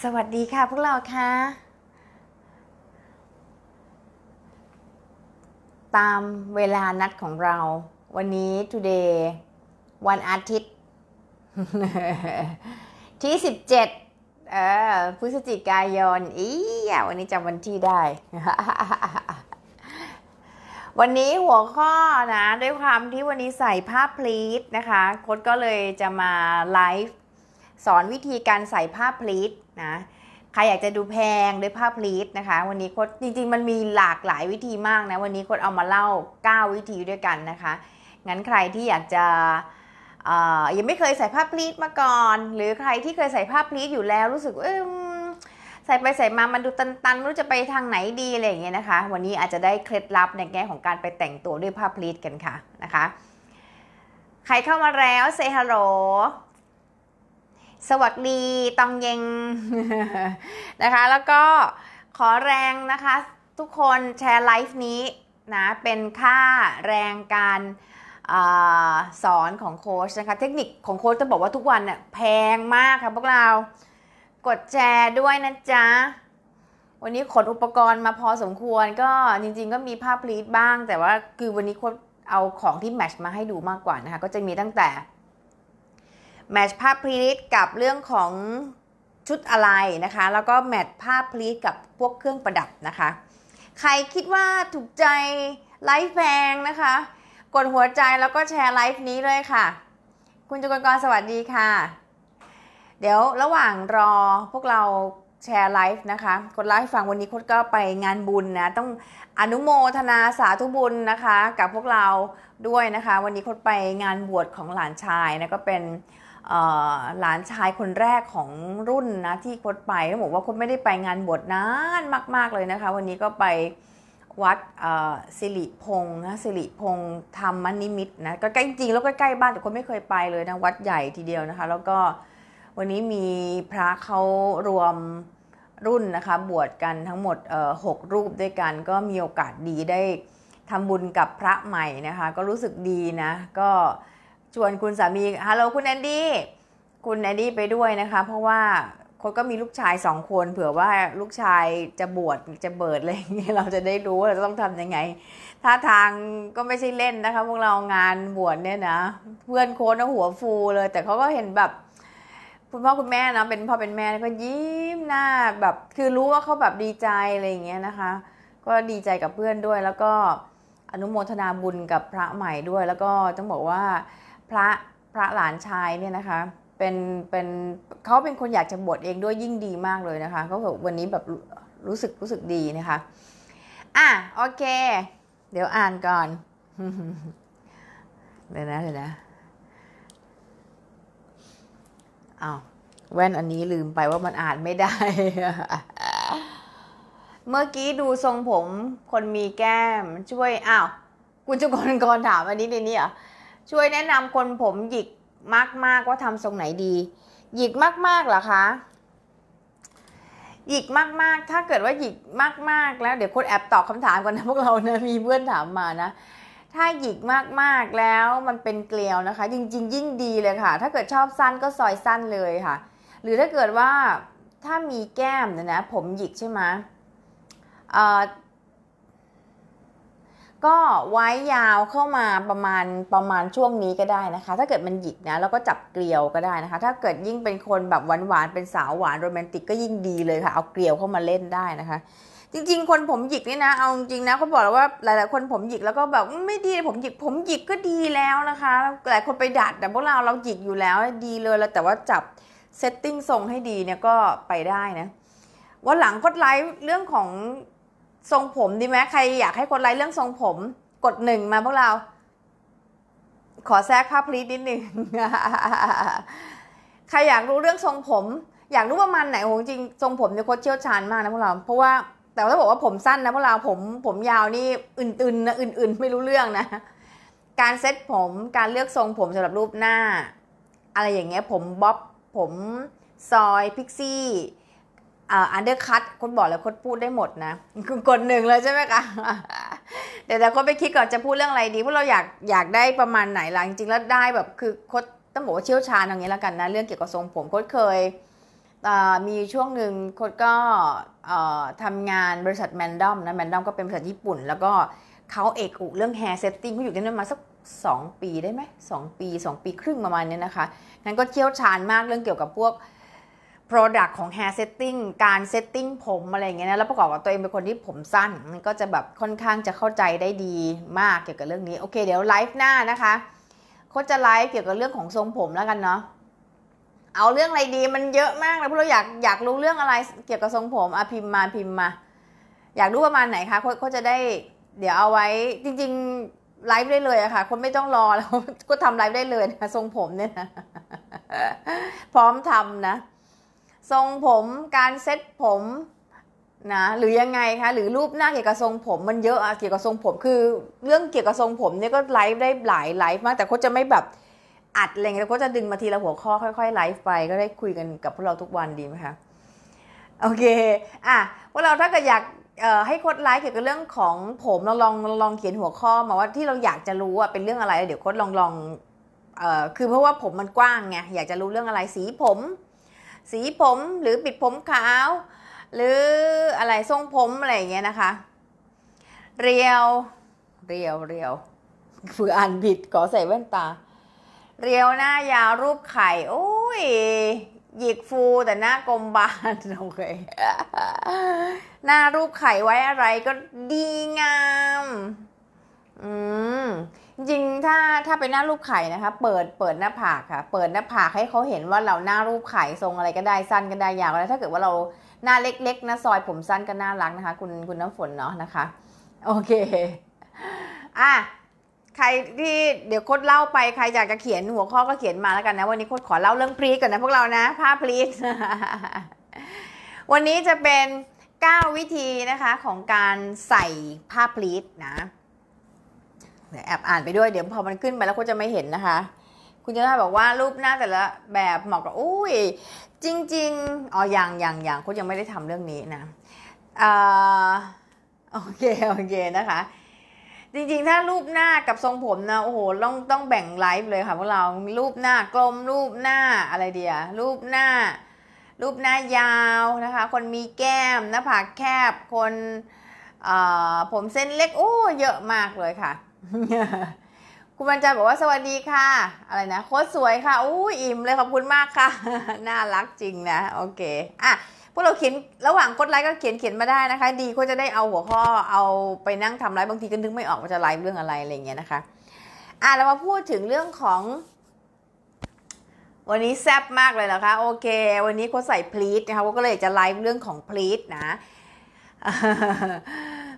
สวัสดีค่ะพวกเราค่ะตามเวลานัดของเรา วันนี้ today วันอาทิตย์ ที่ 17เออพฤศจิกายนอีะวันนี้จำวันที่ได้ วันนี้หัวข้อนะ ด้วยความที่วันนี้ใส่ผ้าพลีทนะคะ โค้ดก็เลยจะมาไลฟ์สอนวิธีการใส่ผ้าพลีทนะใครอยากจะดูแพงด้วยผ้าพลีทนะคะวันนี้โคดจริงๆมันมีหลากหลายวิธีมากนะวันนี้โคดเอามาเล่า 9 วิธีด้วยกันนะคะงั้นใครที่อยากจะยังไม่เคยใส่ผ้าพลีทมาก่อนหรือใครที่เคยใส่ผ้าพลีทอยู่แล้วรู้สึกเอใส่ไปใส่มามันดูตันๆไม่รู้จะไปทางไหนดีอะไรอย่างเงี้ยนะคะ วันนี้อาจจะได้เคล็ดลับในแง่ของการไปแต่งตัวด้วยผ้าพลีทกันค่ะนะคะใครเข้ามาแล้วเซฮัลโหลสวัสดี ตองเยงนะคะ แล้วก็ขอแรงนะคะ ทุกคนแชร์ไลฟ์นี้นะเป็นค่าแรงการอสอนของโค้ชนะคะเทคนิคของโค้ชจะบอกว่าทุกวันเนี่ยแพงมากค่ะพวกเรา กดแชร์ด้วยนะจ๊ะ วันนี้ขนอุปกรณ์มาพอสมควรก็จริงๆก็มีภาพพลีทบ้าง แต่ว่าคือวันนี้โค้ชเอาของที่แมชมาให้ดูมากกว่านะคะก็จะมีตั้งแต่แมทช์ภาพพรีลิสกับเรื่องของชุดอะไรนะคะ แล้วก็แมทช์ภาพพรีลิสกับพวกเครื่องประดับนะคะ ใครคิดว่าถูกใจไลฟ์แพงนะคะกดหัวใจแล้วก็แชร์ไลฟ์นี้เลยค่ะ คุณจุกกรสวัสดีค่ะ เดี๋ยวระหว่างรอพวกเราแชร์ไลฟ์นะคะกดไลฟ์ฟังวันนี้คดก็ไปงานบุญนะ ต้องอนุโมทนาสาธุบุญนะคะ กับพวกเราด้วยนะคะ วันนี้คดไปงานบวชของหลานชายนะก็เป็นหลานชายคนแรกของรุ่น นะ ที่คดไปต้องบอกว่าคดไม่ได้ไปงานบวชนานมาก ๆเลยนะคะ วันนี้ก็ไปวัดสิริพงศ์นะสิริพงศ์ธรรมนิมิตนะ ก็ใกล้จริงแล้วก็ใกล้บ้านแต่คนไม่เคยไปเลยนะวัดใหญ่ทีเดียวนะคะ แล้วก็ วันนี้มีพระเขารวมรุ่นนะคะ บวชกันทั้งหมดหกรูปด้วยกันก็มีโอกาสดีได้ทำบุญกับพระใหม่นะคะก็รู้สึกดีนะก็ชวนคุณสามี ฮัลโหลคุณแอนดี้ คุณแอนดี้ไปด้วยนะคะ เพราะว่าคนก็มีลูกชายสองคน เผื่อว่าลูกชายจะบวช จะเบิดอะไรอย่างเงี้ย เราจะได้รู้ว่าเราต้องทํำยังไงท่าทางก็ไม่ใช่เล่นนะคะพวกเรางานบวชเนี่ยนะ เพื่อนโค้ดหัวฟูเลย แต่เขาก็เห็นแบบ คุณพ่อคุณแม่นะเป็นพ่อเป็นแม่ก็ยิ้มหน้าแบบ คือรู้ว่าเขาแบบดีใจอะไรอย่างเงี้ยนะคะ ก็ดีใจกับเพื่อนด้วย แล้วก็อนุโมทนาบุญกับพระใหม่ด้วย แล้วก็ต้องบอกว่าพระพระหลานชายเนี่ยนะคะเป็นเป็นเขาเป็นคนอยากจะบวชเองด้วยยิ่งดีมากเลยนะคะ เขาแบบวันนี้แบบรู้สึกรู้สึกดีนะคะ อ่ะโอเค เดี๋ยวอ่านก่อนเดี๋ยวนะเดี๋ยวนะอ้าว แว่นอันนี้ลืมไปว่ามันอ่านไม่ได้ เมื่อกี้ดูทรงผมคนมีแก้มช่วย อ้าวคุณจุกรกรถามอันนี้ในนี้อ่ะช่วยแนะนำคนผมหยิกมากๆว่าทำทรงไหนดี หยิกมากๆเหรอคะหยิกมากๆถ้าเกิดว่าหยิกมากๆแล้วเดี๋ยวคนแอบตอบคำถามกันนะพวกเรานะมีเพื่อนถามมานะถ้าหยิกมากๆแล้วมันเป็นเกลียวนะคะ จริงๆยิ่งดีเลยค่ะ ถ้าเกิดชอบสั้นก็ซอยสั้นเลยค่ะ หรือถ้าเกิดว่าถ้ามีแก้มนะนะผมหยิกใช่ไหมก็ไว้ยาวเข้ามาประมาณประมาณช่วงนี้ก็ได้นะคะ ถ้าเกิดมันหยิกนะแล้วก็จับเกลียวก็ได้นะคะ ถ้าเกิดยิ่งเป็นคนแบบหวานๆเป็นสาวหวานโรแมนติก ก็ยิ่งดีเลยค่ะเอาเกลียวเข้ามาเล่นได้นะคะ จริงๆ คนผมหยิกนี่นะ เอาจริงนะเขาบอกแล้วว่าหลายๆ คนผมหยิกแล้วก็แบบไม่ดีผมหยิกผมหยิกก็ดีแล้วนะคะหลายคนไปดัดแต่พวกเราเราหยิกอยู่แล้ว ดีเลยแล้วแต่ว่าจับเซตติ้งทรงให้ดีเนี่ยก็ไปได้นะ วันหลังคดไลฟ์เรื่องของทรงผมดีไหมใครอยากให้กดไลค์เรื่องทรงผมกดหนึ่งมาพวกเรา ขอแทรกภาพพลีดนิดหนึ่งใครอยากรู้เรื่องทรงผม อยากรู้ประมาณไหนโหจริงทรงผมเนี่ยโคตรเชี่ยวชาญมากนะพวกเรา เพราะว่าแต่ถ้าบอกว่าผมสั้นนะพวกเราผมผมยาวนี่อื่นๆนะอื่นๆ ไม่รู้เรื่องนะ การเซ็ตผมการเลือกทรงผมสำหรับรูปหน้า อะไรอย่างเงี้ยผมบ๊อบผม ซอยพิกซี่อันเดอร์คัตคนบอกแล้วคนพูดได้หมดนะคือกดหนึ่งเลยใช่ไหมคะ เดี๋ยวแต่คนไปคิดก่อนจะพูดเรื่องอะไรดีเพราะเราอยากอยากได้ประมาณไหนล่ะ จริงๆ แล้วได้แบบคือคดต้องบอกว่าเชี่ยวชาญอย่างนี้แล้วกันนะเรื่องเกี่ยวกับทรงผมคดเคย มีช่วงหนึ่งคดก็ทำงานบริษัทแมนดอมนะแมนดอมก็เป็นบริษัทญี่ปุ่นแล้วก็เขาเอกอุเรื่องแฮร์เซตติ้งเขาอยู่ที่นั่นมาสัก 2 ปีได้ไหมสองปี 2 ปีครึ่งประมาณนี้นะคะนั้นก็เชี่ยวชาญมากเรื่องเกี่ยวกับพวก Product ของ Hair Setting การ Setting ผมอะไรเงี้ยนะแล้วประกอบกับตัวเองเป็นคนที่ผมสั้นมันก็จะแบบค่อนข้างจะเข้าใจได้ดีมากเกี่ยวกับเรื่องนี้ โอเค เดี๋ยวไลฟ์หน้านะคะก็จะไลฟ์เกี่ยวกับเรื่องของทรงผมแล้วกันเนาะ เอาเรื่องอะไรดีมันเยอะมากเลยพวกเราอยากอยากรู้เรื่องอะไรเกี่ยวกับทรงผมอ่ะพิมพ์มาพิมพ์มา อยากรู้ประมาณไหนคะก็จะได้เดี๋ยวเอาไว้จริงๆไลฟ์ได้เลยอะค่ะคนไม่ต้องรอแล้วก็ทำไลฟ์ได้เลยนะทรงผมเนี่ยนะพร้อมทำนะทรงผมการเซ็ตผมนะหรือยังไงคะหรือรูปหน้าเกี่ยวกับทรงผมมันเยอะอะเกี่ยวกับทรงผมคือเรื่องเกี่ยวกับทรงผมเนี่ยก็ไลฟ์ได้หลายไลฟ์มากแต่โค้จะไม่แบบอัดอะไรเงี้ยโค้จะดึงมาทีละหัวข้อค่อย ๆไลฟ์ไปก็ได้คุยกันกับพวกเราทุกวันดีไหมคะโอเคอ่ะพวกเราถ้าเกิดอยากให้โค้ดไลฟ์เกี่ยวกับเรื่องของผมเราลองลองเขียนหัวข้อ มาว่าที่เราอยากจะรู้อ่ะเป็นเรื่องอะไรเดี๋ยวโค้ดลองลองคือเพราะว่าผมมันกว้างไงอยากจะรู้เรื่องอะไรสีผมสีผมหรือปิดผม ขาว หรืออะไรทรงผม อะไรอย่างเงี้ย นะคะ เรียว เรียว เรียวฝืออ่านผิดขอใส่แว่นตา เรียวหน้ายาวรูปไข่ โอ้ย หยิกฟูแต่หน้ากลมบาน โอเค หน้า รูปไข่ ไว้อะไรก็ดีงาม อืมจริงถ้าถ้าเป็นหน้ารูปไข่นะคะ เปิดเปิดหน้าผากค่ะ เปิดหน้าผากให้เขาเห็นว่าเราหน้ารูปไข่ทรงอะไรก็ได้สั้นก็ได้ยาวก็ได้ถ้าเกิดว่าเราหน้าเล็กๆนะซอยผมสั้นก็น่ารักนะคะคุณคุณน้ำฝนเนาะนะคะ โอเคอ่ะใครที่เดี๋ยวโคดเล่าไปใครอยากจะเขียนหัวข้อก็เขียนมาแล้วกันนะวันนี้โคดขอเล่าเรื่องพรีก่อนนะพวกเรานะผ้าพรีวันนี้จะเป็น 9 วิธีนะคะ ของการใส่ผ้าพลีนะแอบอ่านไปด้วยเดี๋ยวพอมันขึ้นไปแล้วคุณจะไม่เห็นนะคะ คุณจะได้บอกว่ารูปหน้าแต่ละแบบเหมาะกับอุ้ยจริง ๆอ๋ออย่างอย่างอย่างคุณยังไม่ได้ทำเรื่องนี้นะโอเคโอเคนะคะ จริง ๆ ถ้ารูปหน้ากับทรงผมนะโอ้โหต้องต้องแบ่งไลฟ์เลยค่ะพวกเรารูปหน้ากลมรูปหน้าอะไรเดียรูปหน้า รูปหน้ายาวนะคะ คนมีแก้มหน้าผากแคบ คนผมเส้นเล็กโอ้ เยอะมากเลยค่ะคุณบรรจันบอกว่าสวัสดีค่ะ อะไรนะโคตรสวยค่ะอู้อิ่มเลยขอบคุณมากค่ะน่ารักจริงนะ โอเคอ่ะพวกเราเขียน ระหว่างกดไลค์ก็เขียนเขียนมาได้นะคะ ดีก็จะได้เอาหัวข้อเอาไปนั่งทำไลฟ์บางทีก็นึกไม่ออกว่า จะไลฟ์เรื่องอะไรอะไรเงี้ยนะคะ อ่ะเรามาพูดถึงเรื่องของ วันนี้แซ่บมากเลยนะคะโอเค วันนี้โคใส่พลีทนะคะก็เลยจะไลฟ์เรื่องของพลีทนะ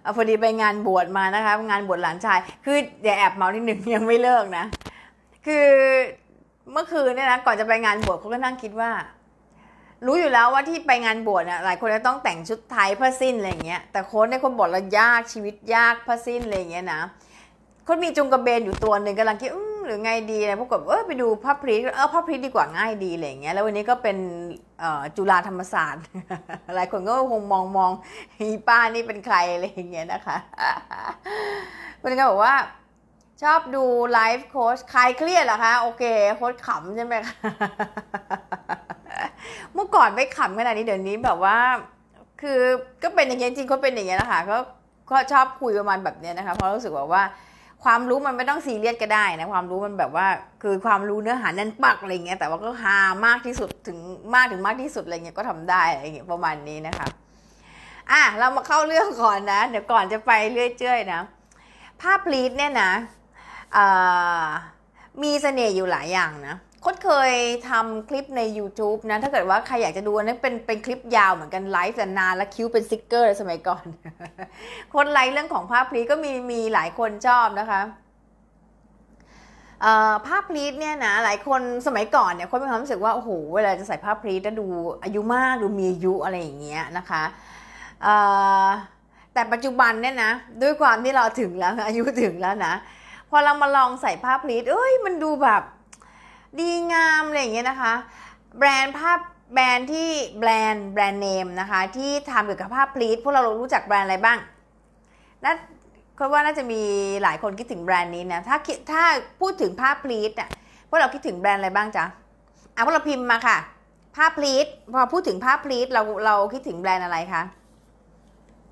อพอดีไปงานบวชมานะคะงานบวชหลานชาย คืออย่าแอบเมาทีหนึ่งยังไม่เลิกนะคือเมื่อคืนเนี่ยนะก่อนจะไปงานบวชเขาก็นั่งคิดว่า รู้อยู่แล้วว่าที่ไปงานบวชเนี่ยหลายคนจะต้องแต่งชุดไทยผ้าสิ้นอะไรเงี้ยแต่คนในคนบวชละยากชีวิตยากผ้าสิ้นอะไรเงี้ยนะคนมีจุงกระเบนอยู่ตัวหนึ่งกำลังคิดอืหรือไงดีอะไรพวากฏเออไปดูพระพริกเออพระพริกดีกว่าง่ายดีอะไรอย่างเงี้ยแล้ววันนี้ก็เป็นจุฬาธรรมศาสตร์อะไรคนก็คงมองมองฮีป้านี่เป็นใครอะไรอย่างเงี้ยนะคะคนก็บอกว่า ชอบดูไลฟ์โค้ชคลายเครียดเหรอคะ โอเค โค้ชขำใช่ไหมคะเมื่อก่อนไม่ขำขนาดนี้เดี๋ยวนี้แบบว่า คือก็เป็นอย่างเงี้ยจริงเขาเป็นอย่างเงี้ยนะคะก็ชอบคุยประมาณแบบเนี้ยนะคะ เพราะรู้สึกว่าว่าความรู้มันไม่ต้องซีเรียสก็ได้นะความรู้มันแบบว่าคือความรู้เนื้อหาแน่นปักอะไรเงี้ยแต่ว่าก็ฮามากที่สุดถึงมากถึงมากที่สุดอะไรเงี้ยก็ทำได้อะไรเงี้ยประมาณนี้นะคะอ่ะเรามาเข้าเรื่องก่อนนะ เดี๋ยวก่อนจะไปเรื่อยเจอยนะภาพพลีดเนี่ยนะมีเสน่ห์อยู่หลายอย่างนะคดเคยทำคลิปใน YouTube นะ ถ้าเกิดว่าใครอยากจะดูนั้นเป็นเป็นคลิปยาวเหมือนกันไลฟ์แต่นานและคิ้วเป็นซิกเกอร์สมัยก่อน คนไลฟ์เรื่องของภาพพลีก็มีมีหลายคนชอบนะคะภาพพลีทเนี่ยนะ หลายคนสมัยก่อนเนี่ยคนมีความรู้สึกว่า โอ้โห เวลาจะใส่ภาพพลีลจะดูอายุมากดูมีอายุอะไรอย่างเงี้ยนะคะแต่ปัจจุบันเนี่ยนะด้วยความที่เราถึงแล้วอายุถึงแล้วนะพอเรามาลองใส่ภาพพลีทเอ้ยมันดูแบบดีงามอะไรอย่างเงี้ยนะคะแบรนด์ภาพแบรนด์ที่แบรนด์แบรนด์เนมนะคะที่ทำเกี่ยวกับผ้าพลีทพวกเรารู้จักแบรนด์อะไรบ้างน่าคิดว่าน่าจะมีหลายคนคิดถึงแบรนด์นี้นะถ้าถ้าพูดถึงผ้าพลีทอ่ะพวกเราคิดถึงแบรนด์อะไรบ้างจ๊ะอ่ะพวกเราพิมพ์มาค่ะผ้าพลีทพอพูดถึงผ้าพลีทเราเราคิดถึงแบรนด์อะไรคะ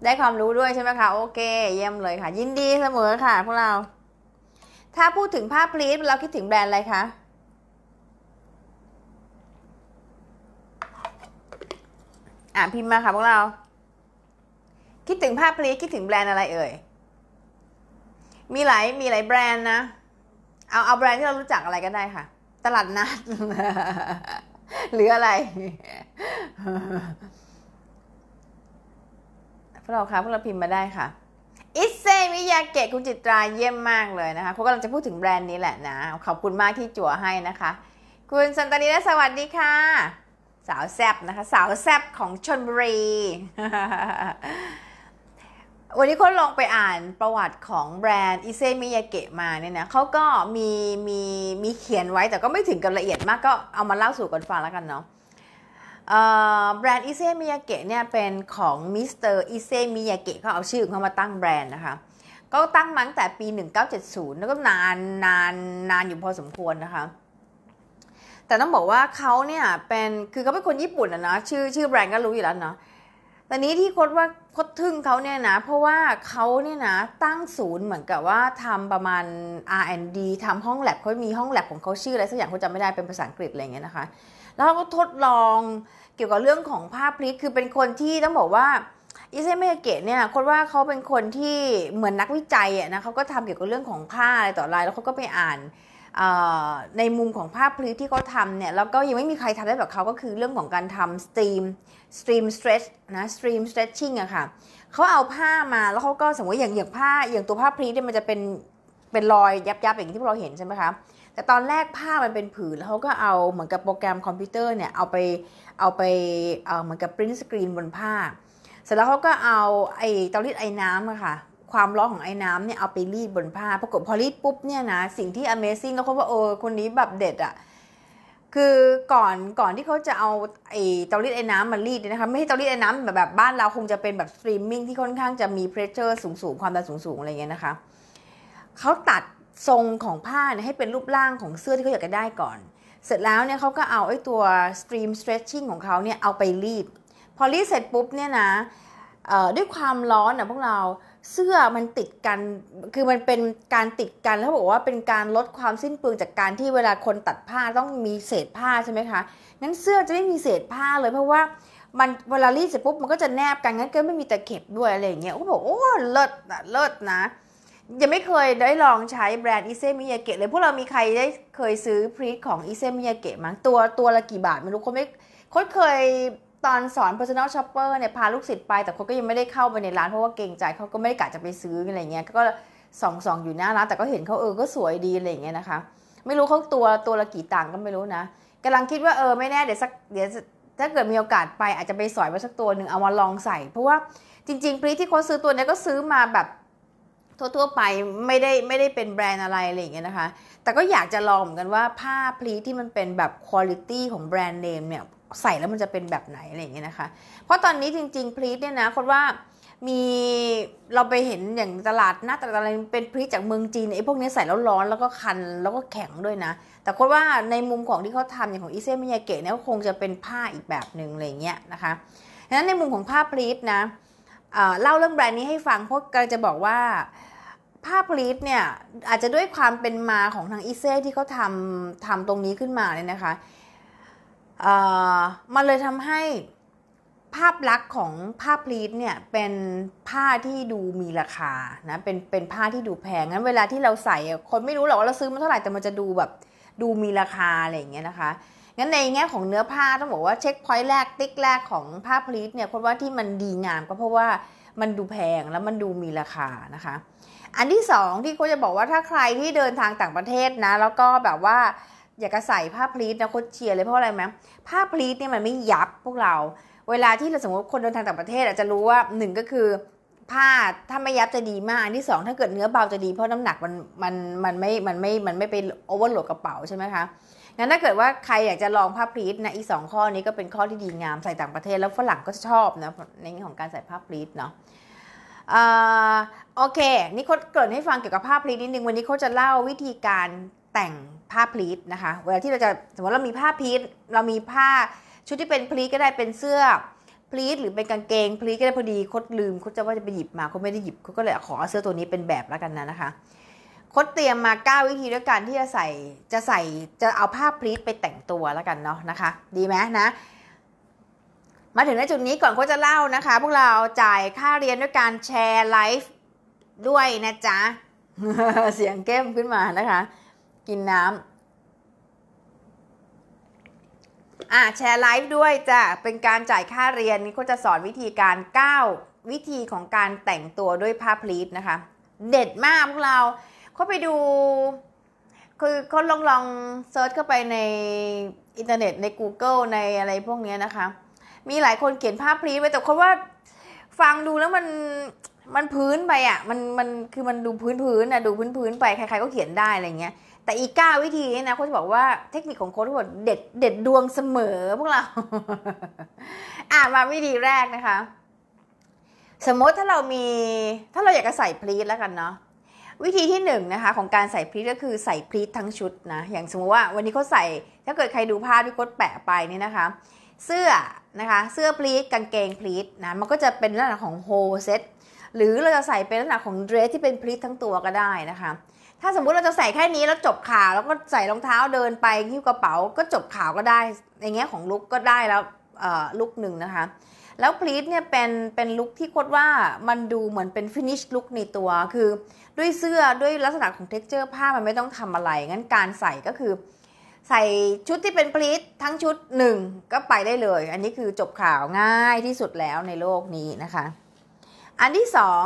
ได้ความรู้ด้วยใช่ไหมคะโอเคเยี่ยมเลยค่ะ ยินดีเสมอค่ะพวกเราถ้าพูดถึงผ้าพลีทเราคิดถึงแบรนด์อะไรคะอ่าพิมพ์มาค่ะพวกเรา คิดถึงภาพลีคิดถึงแบรนด์อะไรเอ่ย มีหลายมีหลายแบรนด์นะเอาเอาแบรนด์ที่เรารู้จักอะไรก็ได้ค่ะ ตลาดนัดหรืออะไรพวกเราคะพวกเราพิมพ์มาได้ค่ะอิเซมิยาเกะคุณจิตราเยี่ยมมากเลยนะคะเขากำลังจะพูดถึงแบรนด์นี้แหละนะ ขอบคุณมากที่จั่วให้นะคะ คุณสันตนีสวัสดีค่ะสาวแซบนะคะสาวแซบของชนบุรี วันนี้คนลงไปอ่านประวัติของแบรนด์อิเซมิยาเกะมาเนี่ยนะเขาก็มีมีมีเขียนไว้แต่ก็ไม่ถึงกับละเอียดมากก็เอามาเล่าสู่กันฟังแล้วกันเนาะแบรนด์อิเซมิยาเกะเนี่ยเป็นของมิสเตอร์อิเซมิยาเกะเขาเอาชื่อเขามาตั้งแบรนด์นะคะก็ตั้งมั้งแต่ปี 1970 แล้วก็นานนานนานอยู่พอสมควรนะคะแต่ต้องบอกว่าเขาเนี่ยเป็นคือเขาเป็นคนญี่ปุ่นอะนะชื่อชื่อแบรนด์ก็รู้อยู่แล้วเนาะแต่นี้ที่คดว่าคดทึ่งเขาเนี่ยนะ เพราะว่าเขาเนี่ยนะตั้งศูนย์เหมือนกับว่าทำประมาณ R&D ทำห้องแลบเขามีห้องแลบของเขาชื่ออะไรสักอย่างเขาจำไม่ได้เป็นภาษาอังกฤษอะไรเงี้ยนะคะแล้วเขาก็ทดลองเกี่ยวกับเรื่องของภาพพลิกคือเป็นคนที่ต้องบอกว่าอิเซเมเกะเนี่ยคนว่าเขาเป็นคนที่เหมือนนักวิจัยอะนะเขาก็ทำเกี่ยวกับเรื่องของค่าอะไรต่ออะไรแล้วเขาก็ไปอ่านในมุมของภาพพลีที่เขาทำเนี่ย แล้วก็ยังไม่มีใครทำได้แบบเขาก็คือเรื่องของการทำสตรีมสตรีมสเตรชนะสตรีมสเตรชชิ่งอะค่ะเขาเอาผ้ามาแล้วเขาก็สมมติอย่างอย่างผ้า อย่างตัวผ้าพลีเนี่ยมันจะเป็นเป็นรอยยับยับอย่างที่พวกเราเห็นใช่ไหมคะแต่ตอนแรกผ้ามันเป็นผืนแล้วเขาก็เอาเหมือนกับโปรแกรมคอมพิวเตอร์เนี่ยเอาไปเอาไปเหมือนกับปริ้นสกรีนบนผ้าเสร็จแล้วเขาก็เอาไอ้ตอริดไอ้น้ำอะค่ะความร้อนของไอ้น้ำเนี่ยเอาไปรีดบนผ้า ปรากฏพอรีดปุ๊บเนี่ยนะ สิ่งที่ Amazing แล้วเขาบว่า เออ คนนี้แบบเด็ดอะคือก่อนก่อนที่เขาจะเอาไอ้เตารีดไอ้น้ำมารีดนะคะ ไม่ใช่เตารีดไอ้น้ำแบบแบบบ้านเราคงจะเป็นแบบสตรีมมิ่งที่ค่อนข้างจะมีเพรสเชอร์สูงงความดันสูงสูงอะไรเงี้ยนะคะ เขาตัดทรงของผ้าให้เป็นรูปร่างของเสื้อที่เขาอยากจะได้ก่อน เสร็จแล้วเนี่ยเขาก็เอาไอ้ตัวสตรีมสเตรชชิ่งของเขาเนี่ยเอาไปรีด พอรีดเสร็จปุ๊บเนี่ยนะด้วยความร้อนนะพวกเราเสื้อมันติดกัน คือมันเป็นการติดกันแล้วบอกว่าเป็นการลดความสิ้นเปลืองจากการที่เวลาคนตัดผ้าต้องมีเศษผ้าใช่ไหมคะ งั้นเสื้อจะไม่มีเศษผ้าเลยเพราะว่ามันเวลารีดเสร็จปุ๊บมันก็จะแนบกันงั้นก็ไม่มีตะเข็บด้วยอะไรอย่างเงี้ยก็บอกโอ้เลิศนะเลิศนะยังไม่เคยได้ลองใช้แบรนด์อิเซมิยาเกะเลย พวกเรามีใครได้เคยซื้อพรีทของอิเซมิยาเกะมั้งตัวตัวละกี่บาทไม่รู้คนไม่คนเคยตอนสอน personal shopper เนี่ยพาลูกศิษย์ไปแต่เขาก็ยังไม่ได้เข้าไปในร้านเพราะว่าเกรงใจเขาก็ไม่ได้กะจะไปซื้ออะไรเงี้ยก็ส่องสองอยู่หน้าร้าน แต่ก็เห็นเขาเออก็สวยดีอะไรเงี้ยนะคะไม่รู้เขาตัวตัวละกี่ต่างก็ไม่รู้นะ กำลังคิดว่าเออไม่แน่เดี๋ยวสักเดี๋ยวถ้าเกิดมีโอกาสไปอาจจะไปสอยมาสักตัวหนึ่งเอามาลองใส่ เพราะว่าจริงๆปรีที่เขาซื้อตัวนี้ก็ซื้อมาแบบทั่วๆไปไม่ได้ไม่ได้เป็นแบรนด์อะไรอะไรเงี้ยนะคะแต่ก็อยากจะลองเหมือนกันว่าผ้าพลีที่มันเป็นแบบคุณภาพของแบรนด์เนมเนี่ยใส่แล้วมันจะเป็นแบบไหนอะไรอย่างเงี้ยนะคะ เพราะตอนนี้จริงๆพลีทเนี่ยนะคนว่ามีเราไปเห็นอย่างตลาดหน้าตลาดอะไรเป็นพรีทจากเมืองจีนไอ้พวกนี้ใส่แล้วร้อนแล้วก็คัน แล้วก็แข็งด้วยนะ แต่คนว่าในมุมของที่เขาทำอย่างของอิเซมิยาเกะเนี่ยคงจะเป็นผ้าอีกแบบหนึ่งอะไรเงี้ยนะคะดังนั้นในมุมของผ้าพลีทนะเล่าเรื่องแบรนด์นี้ให้ฟังเพราะกำลังจะบอกว่าผ้าพลีทเนี่ยอาจจะด้วยความเป็นมาของทางอิเซ่ที่เขาทำทำตรงนี้ขึ้นมาเนี่ยนะคะมันเลยทำให้ภาพลักษณ์ของผ้าพลีทเนี่ยเป็นผ้าที่ดูมีราคานะเป็นเป็นผ้าที่ดูแพงงั้นเวลาที่เราใส่คนไม่รู้หรอกว่าเราซื้อมาเท่าไหร่แต่มันจะดูแบบดูมีราคาอะไรอย่างเงี้ยนะคะงั้นในแง่ของเนื้อผ้าต้องบอกว่าเช็คพอยต์แรกติ๊กแรกของผ้าพลีทเนี่ยเพราะว่าที่มันดีงามก็เพราะว่ามันดูแพงแล้วมันดูมีราคานะคะอันที่ 2 ที่เขาจะบอกว่าถ้าใครที่เดินทางต่างประเทศนะแล้วก็แบบว่าอยากจะใส่ผ้าพลีทนะโคตรเชียร์เลยเพราะอะไรไหมผ้าพลีทเนี่ยมันไม่ยับพวกเรา เวลาที่เราสมมติคนเดินทางต่างประเทศอาจจะรู้ว่าหนึ่งก็คือ ผ้าถ้าไม่ยับจะดีมากอันที่สองถ้าเกิดเนื้อเบาจะดีเพราะน้ำหนัก มันมันมันไม่มันไม่มันไม่ไปโอเวอร์โหลดกระเป๋าใช่ไหมคะ งั้นถ้าเกิดว่าใครอยากจะลองผ้าพลีทนะ อีสองข้อนี้ก็เป็นข้อที่ดีงามใส่ต่างประเทศแล้วฝรั่งก็ชอบนะในเรื่องของการใส่ผ้าพลีทเนาะโอเคนี่โค้ดเกิดให้ฟังเกี่ยวกับผ้าพลีทนิดนึงวันนี้โค้ดจะเล่าวิธีการแต่งผ้าพลีทนะคะ เวลาที่เราจะสมมติเรามีผ้าพลีทเรามีผ้าชุดที่เป็นพลีทก็ได้เป็นเสื้อพลีทหรือเป็นกางเกงพลีทก็ได้พอดีคดลืมคดจะว่าจะไปหยิบมาคดไม่ได้หยิบคดก็เลยขอเสื้อตัวนี้เป็นแบบแล้วกันนะนะคะคดเตรียมมา 9 วิธีด้วยกันที่จะใส่ จะใส่จะเอาผ้าพลีทไปแต่งตัวแล้วกันเนาะนะคะ ดีไหมนะ มาถึงในจุดนี้ก่อนโคจะเล่านะคะ พวกเราจ่ายค่าเรียนด้วยการแชร์ไลฟ์ด้วยนะจ๊ะเสียงเก้มขึ้นมานะคะกินน้ำ อ่ะแชร์ไลฟ์ด้วยจ้ะ เป็นการจ่ายค่าเรียนนี่ก็จะสอนวิธีการ 9 วิธีของการแต่งตัวด้วยผ้าพลีทนะคะ เด็ดมากพวกเราเขาไปดู คือเขาลองลองเซิร์ชเข้าไปในอินเทอร์เน็ตใน Google ในอะไรพวกนี้นะคะ มีหลายคนเขียนผ้าพลีทไว้แต่คาว่าฟังดูแล้วมันมันพื้นไปอ่ะมันมันคือมันดูพื้นพื้นอ่ะดูพื้นพื้นไป ใครๆก็เขียนได้อะไรเงี้ยแต่อีก้าวิธีนะโค้ชบอกว่าเทคนิคของโค้ชบอกเด็ดเด็ดดวงเสมอพวกเราอ่ามาวิธีแรกนะคะ สมมติถ้าเรามีถ้าเราอยากจะใส่พลีทแล้วกันเนาะวิธีที่1นนะคะของการใส่พลีทก็คือใส่พลีททั้งชุดนะอย่างสมมติว่าวันนี้เขาใส่ถ้าเกิดใครดูภาพที่โค้ชแปะไปนี่นะคะ เสื้อนะคะ เสื้อพลีทกางเกงพลีทนะมันก็จะเป็นลักษณะของโฮเซตหรือเราจะใส่เป็นลักษณะของเดรส ที่เป็นพลีททั้งตัวก็ได้นะคะถ้าสมมุติเราจะใส่แค่นี้แล้วจบข่าวแล้วก็ใส่รองเท้าเดินไป หิ้วกระเป๋าก็จบข่าวก็ได้ในแง่ของลุกก็ได้แล้วลุกหนึ่งนะคะ แล้วพลีทเนี่ยเป็นเป็นลุกที่โคตรว่ามันดูเหมือนเป็นฟินิชลุกในตัวคือด้วยเสื้อด้วยลักษณะของเท็กเจอร์ผ้า มันไม่ต้องทำอะไร งั้นการใส่ก็คือ ใส่ชุดที่เป็นพลีททั้งชุดหนึ่งก็ไปได้เลย อันนี้คือจบข่าวง่ายที่สุดแล้วในโลกนี้นะคะ อันที่สอง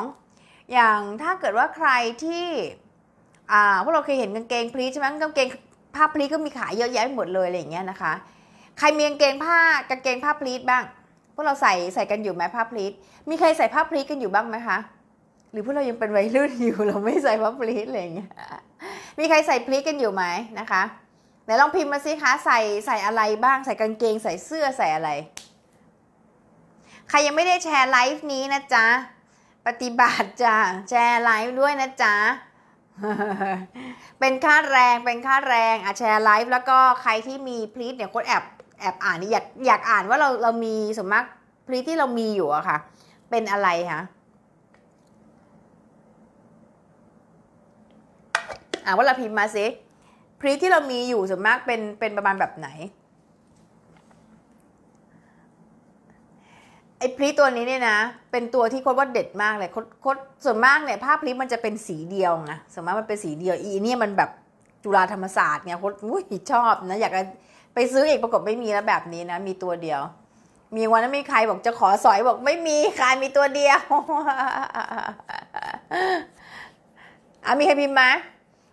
อย่างถ้าเกิดว่าใครที่อ่าพวกเราเคยเห็นกางเกงพลีใช่ไหมกางเกงผ้าพลีก็มีขายเยอะแยะไปหมดเลยอะไรอย่างเงี้ยนะคะ ใครมีกางเกงผ้ากางเกงผ้าพลีบ้างพวกเราใส่ใส่กันอยู่ไหมผ้าพลีมีใครใส่ผ้าพลีกันอยู่บ้างไหมคะ หรือพวกเรายังเป็นวัยรุ่นอยู่เราไม่ใส่ผ้าพลีอะไรอย่างเงี้ยมีใครใส่พลีกันอยู่ไหมนะคะไหนลองพิมพ์มาสิคะใส่ใส่อะไรบ้างใส่กางเกงใส่เสื้อใส่อะไร ใครยังไม่ได้แชร์ไลฟ์นี้นะจ๊ะปฏิบัติจ้ะแชร์ไลฟ์ด้วยนะจ๊ะเป็นค่าแรงเป็นค่าแรงอ่ะแชร์ไลฟ์แล้วก็ใครที่มีพลีทเนี่ยคนแอบแอบอ่านนี่อยากอยากอ่านว่าเราเรามีสมมติพลีทที่เรามีอยู่อะค่ะเป็นอะไรคะอ่ะว่าเราพิมพ์มาสิพลีทที่เรามีอยู่ส่วนมากเป็นเป็นประมาณแบบไหนไอ้พริตัวนี้เนี่ยนะ เป็นตัวที่โคดว่าเด็ดมากเลยโคดส่วนมากเนี่ยภาพพริมันจะเป็นสีเดียวไงส่วนมากมันเป็นสีเดียวอีเนี่ยมันแบบจุฬาธรรมศาสตร์เนี่ยโคดอุ้ยชอบนะอยากจะไปซื้อเอกประกบไม่มีแล้วแบบนี้นะ มีตัวเดียว มีวันนั้นไม่ใครบอกจะขอสอยบอก ไม่มีใครมีตัวเดียวอ่ะมีใครพิมพ์ไหม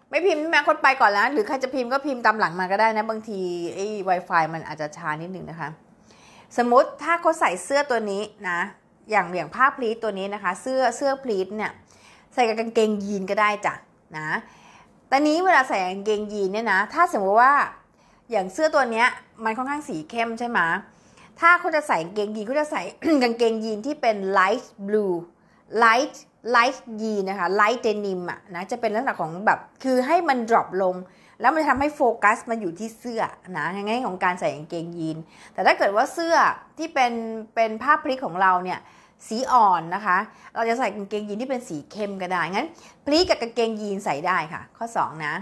ไม่พิมพ์แม่คนไปก่อนแล้วหรือใครจะพิมพ์ก็พิมพ์ตามหลังมาก็ได้ นะบางทีไอ้ไวไฟมันอาจจะช้านิดนึงนะคะสมมติถ้าเขาใส่เสื้อตัวนี้นะอย่างอย่างผ้าพลีทตัวนี้นะคะ เสื้อเสื้อพลีทเนี่ยใส่กับกางเกงยีนก็ได้จ้ะนะตอนนี้เวลาใส่กางเกงยีนเนี่ยนะถ้าสมมติว่าอย่างเสื้อตัวนี้มันค่อนข้างสีเข้มใช่ไหมถ้าเขาจะใส่กางเกงยีนเขาจะใส่กางเกงยีนที่เป็น light blue light light ยีนนะคะ light denim อะนะจะเป็นลักษณะของแบบคือให้มัน drop ลงแล้วมันทำให้โฟกัสมันอยู่ที่เสื้อนะง่างๆของการใส่กางเกงยีน แต่ถ้าเกิดว่าเสื้อที่เป็นเป็นผ้าพลิกของเราเนี่ยสีอ่อนนะคะ เราจะใส่กางเกงยีนที่เป็นสีเข้มก็ได้ งั้นพลีกับกางเกงยีนใส่ได้ค่ะ ข้อ 2 นะ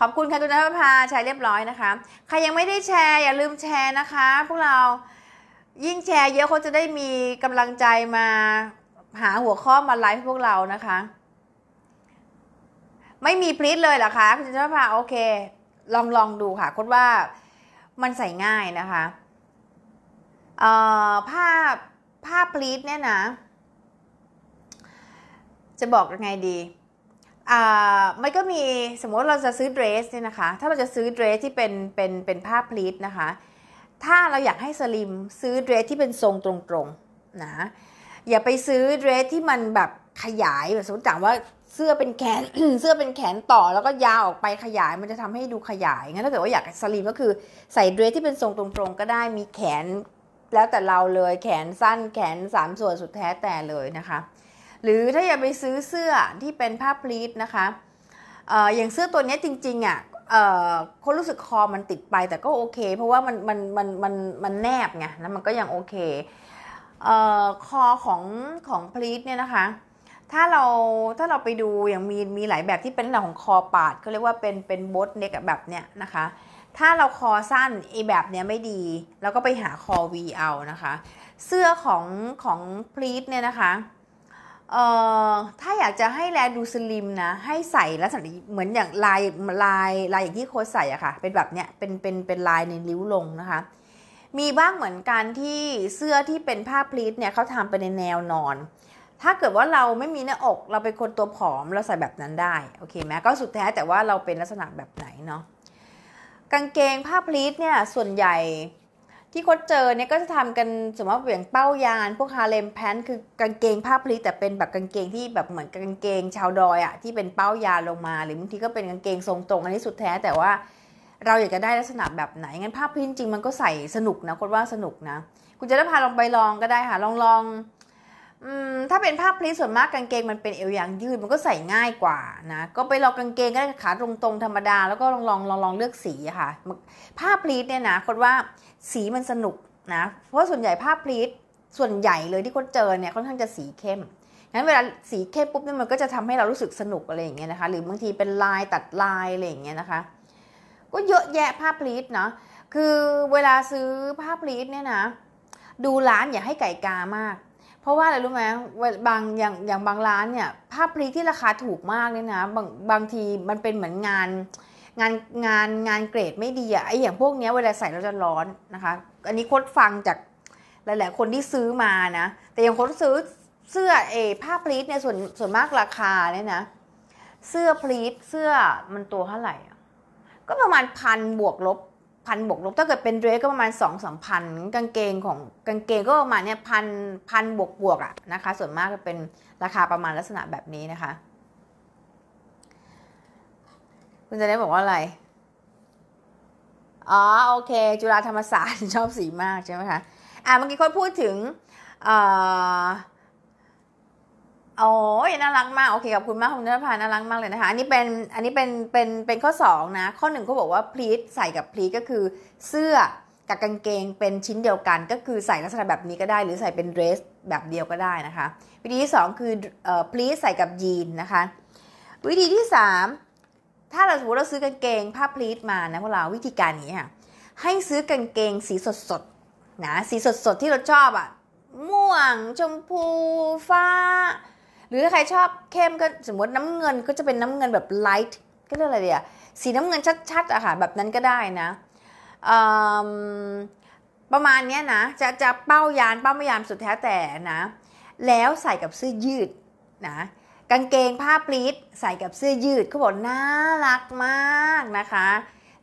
ขอบคุณค่ะคุณนภพาใช้เรียบร้อยนะคะ ใครยังไม่ได้แชร์อย่าลืมแชร์นะคะ พวกเรา ยิ่งแชร์เยอะเขาจะได้มีกำลังใจมาหาหัวข้อมาไลฟ์พวกเรานะคะไม่มีพลิตเลยเหรอคะคุณชนภาโอเคลองลองดูค่ะคุณว่ามันใส่ง่ายนะคะเอ่อผ้าผ้าพลีทเนี่ยนะ จะบอกยังไงดีอ่ามันก็มีสมมติเราจะซื้อเดรสเนี่ยนะคะถ้าเราจะซื้อเดรสที่เป็นเป็นเป็นผ้าพลีทนะคะ ถ้าเราอยากให้สลิมซื้อเดรสที่เป็นทรงตรงๆนะอย่าไปซื้อเดรสที่มันแบบขยายแบบสมมติงว่าเสื้อเป็นแขนเสื้อเป็นแขนต่อแล้วก็ยาวออกไปขยายมันจะทำให้ดูขยายงั้นถ้าเกิดว่าอยากสลีมก็คือ ใส่เดรสที่เป็นทรงตรงๆก็ได้มีแขน แล้วแต่เราเลยแขนสั้นแขนสามส่วนสุดแท้แต่เลยนะคะ หรือถ้าอยากไปซื้อเสื้อที่เป็นผ้าพลีทนะคะอออย่างเสื้อตัวนี้จริงๆอะ่ะคนรู้สึกคอมันติดไป แต่ก็โอเคเพราะว่ามันมันมันมันมันแนบไงแล้วมันก็ยังโอเคเออคอของของพลีทเนี่ยนะคะถ้าเราถ้าเราไปดูอย่างมีมีหลายแบบที่เป็นหลักของคอปาดเขาเรียกว่าเป็นเป็นบดเน็กแบบเนี้ยนะคะถ้าเราคอสั้นไอแบบเนี้ยไม่ดี แล้วก็ไปหาคอวีเอานะคะเสื้อของของพลีทเนี่ยนะคะเอ่อถ้าอยากจะให้แลดูสลิมนะให้ใส่แลัวสันเหมือนอย่างลายลายลายอย่างที่โค้ชใส่อะค่ะเป็นแบบเนี้ยเป็นเป็นเป็นลายในริ้วลงนะคะมีบ้างเหมือนกันที่เสื้อที่เป็นผ้าพลีทเนี่ยเขาทำไปในแนวนอนถ้าเกิดว่าเราไม่มีหน้าอกเราเป็นคนตัวผอม เราใส่แบบนั้นได้โอเคไหมก็สุดแท้แต่ว่าเราเป็นลักษณะแบบไหนเนาะกางเกงผ้าพลีทเนี่ยส่วนใหญ่ ที่คดเจอเนี่ยก็จะทำกันสมมติว่าอย่างเป้ายานพวกฮาเลมแพนคือกางเกงผ้าพลีแต่เป็นแบบกางเกงที่แบบเหมือนกางเกงชาวดอยอะที่เป็นเป้ายานลงมา หรือบางทีก็เป็นกางเกงทรงตรงอันนี้สุดแท้แต่ว่าเราอยากจะได้ลักษณะแบบไหนงั้นผ้าพลีจริงมันก็ใส่สนุกนะคดว่าสนุกนะ คุณจะได้พาลองไปลองก็ได้ค่ะลองลองลองถ้าเป็นผ้าพลีส่วนมากกางเกงมันเป็นเอวยางยืดมันก็ใส่ง่ายกว่านะก็ไปลองกางเกงก็ได้ขาตรงๆธรรมดา แล้วก็ลองลองลองลองเลือกสีค่ะผ้าพลีเนี่ยนะคนว่าสีมันสนุกนะเพราะส่วนใหญ่ผ้าพลีส่วนใหญ่เลยที่คนเจอเนี่ยค่อนข้างจะสีเข้มงั้นเวลาสีเข้มปุ๊บเนี่ยมันก็จะทำให้เรารู้สึกสนุกอะไรอย่างเงี้ยนะคะหรือบางทีเป็นลายตัดลายอะไรอย่างเงี้ยนะคะก็เยอะแยะผ้าพลีทเนาะคือเวลาซื้อผ้าพลีทเนี่ยนะดูร้านอย่าให้ไก่กามากเพราะว่าอะไรรู้ไหมบางอย่างอย่างบางร้านเนี่ยผ้าพลีที่ราคาถูกมากเนี่ยนะบางบางทีมันเป็นเหมือนงาน งานงานงานเกรดไม่ดีอะไออย่างพวกเนี้ย เวลาใส่เราจะร้อนนะคะ อันนี้คดฟังจากหลายๆคนที่ซื้อมานะ แต่ยังคนซื้อเสื้อเอผ้าพลีทเนี่ยส่วนส่วนมากราคาเนี่ยนะ เสื้อพลีทเสื้อมันตัวเท่าไหร่ก็ประมาณพันบวกลบพันบวกลบถ้าเกิดเป็นเดรสก็ประมาณ2 3 0 0พันกางเกงของกางเกงก็ประมาณเนี้ยพันพันบวกบวกอะนะคะส่วนมากจะเป็นราคาประมาณลักษณะแบบนี้นะคะ คุณจะได้บอกว่าอะไร อ๋อ โอเค จุฬาธรรมศาสตร์ชอบสีมากใช่ไหมคะ อ่าเมื่อกี้คนพูดถึงเอ่โอ้ยน่ารักมาก โอเคขอบคุณมากคุณนภาน่ารักมากเลยนะคะ อันนี้เป็น อันนี้เป็น เป็นเป็นข้อ2นะ ข้อ1เขาบอกว่าพลีทใส่กับพลีทก็คือเสื้อกับกางเกงเป็นชิ้นเดียวกัน ก็คือใส่ลักษณะแบบนี้ก็ได้หรือใส่เป็นเดรสแบบเดียวก็ได้นะคะวิธีที่ 2 คือพลีทใส่กับยีนนะคะวิธีที่ 3 ถ้าเราสมมติเราซื้อกางเกงผ้าพลีทมานะพวกเราวิธีการนี้ค่ะให้ซื้อกางเกงสีสดสดนะสีสดสดที่เราชอบอะ่ะม่วง ชมพูฟ้าหรือถ้าใครชอบเข้มก็สมมติน้ำเงินก็จะเป็นน้ำเงินแบบไลท์ก็เรียกอะไรเดียสีน้ำเงินชัดๆอะค่ะแบบนั้นก็ได้นะประมาณนี้นะ จะจะเป้ายานเป้าไม่ยานสุดแท้แต่นะ แล้วใส่กับเสื้อยืดนะกางเกง ผ้าปลีดใส่กับเสื้อยืดเขาบอกน่ารักมากนะคะ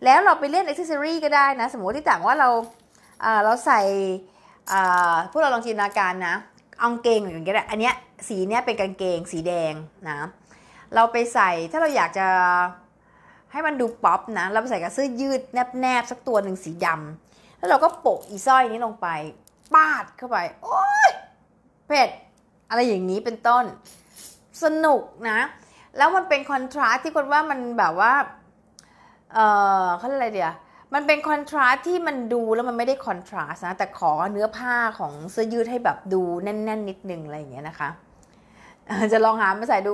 แล้วเราไปเล่นอ็อกซิสซอรี่ก็ได้นะ สมมติที่ต่างว่าเราเราใส่พวกเราลองจินตนาการนะเอาเกงอย่างเงี้ยอันเนี้ยสีเนี้ยเป็นกางเกงสีแดงนะ เราไปใส่ถ้าเราอยากจะให้มันดูป๊อปนะ เราไปใส่กับเสื้อยืดแนบๆ สักตัวหนึ่งสีดำแล้วเราก็โปะอีสร้อยนี้ลงไปปาดเข้าไปโอ๊ยเผ็ดอะไรอย่างนี้เป็นต้น สนุกนะ แล้วมันเป็นคอนทราสที่คนว่ามันแบบว่า เออเขาเรียกอะไรเดียวมันเป็นคอนทราสที่มันดูแล้วมันไม่ได้คอนทราสนะ แต่ขอเนื้อผ้าของเสื้อยืดให้แบบดูแน่น ๆ นิดนึงอะไรอย่างเงี้ยนะคะ จะลองหามาใส่ดู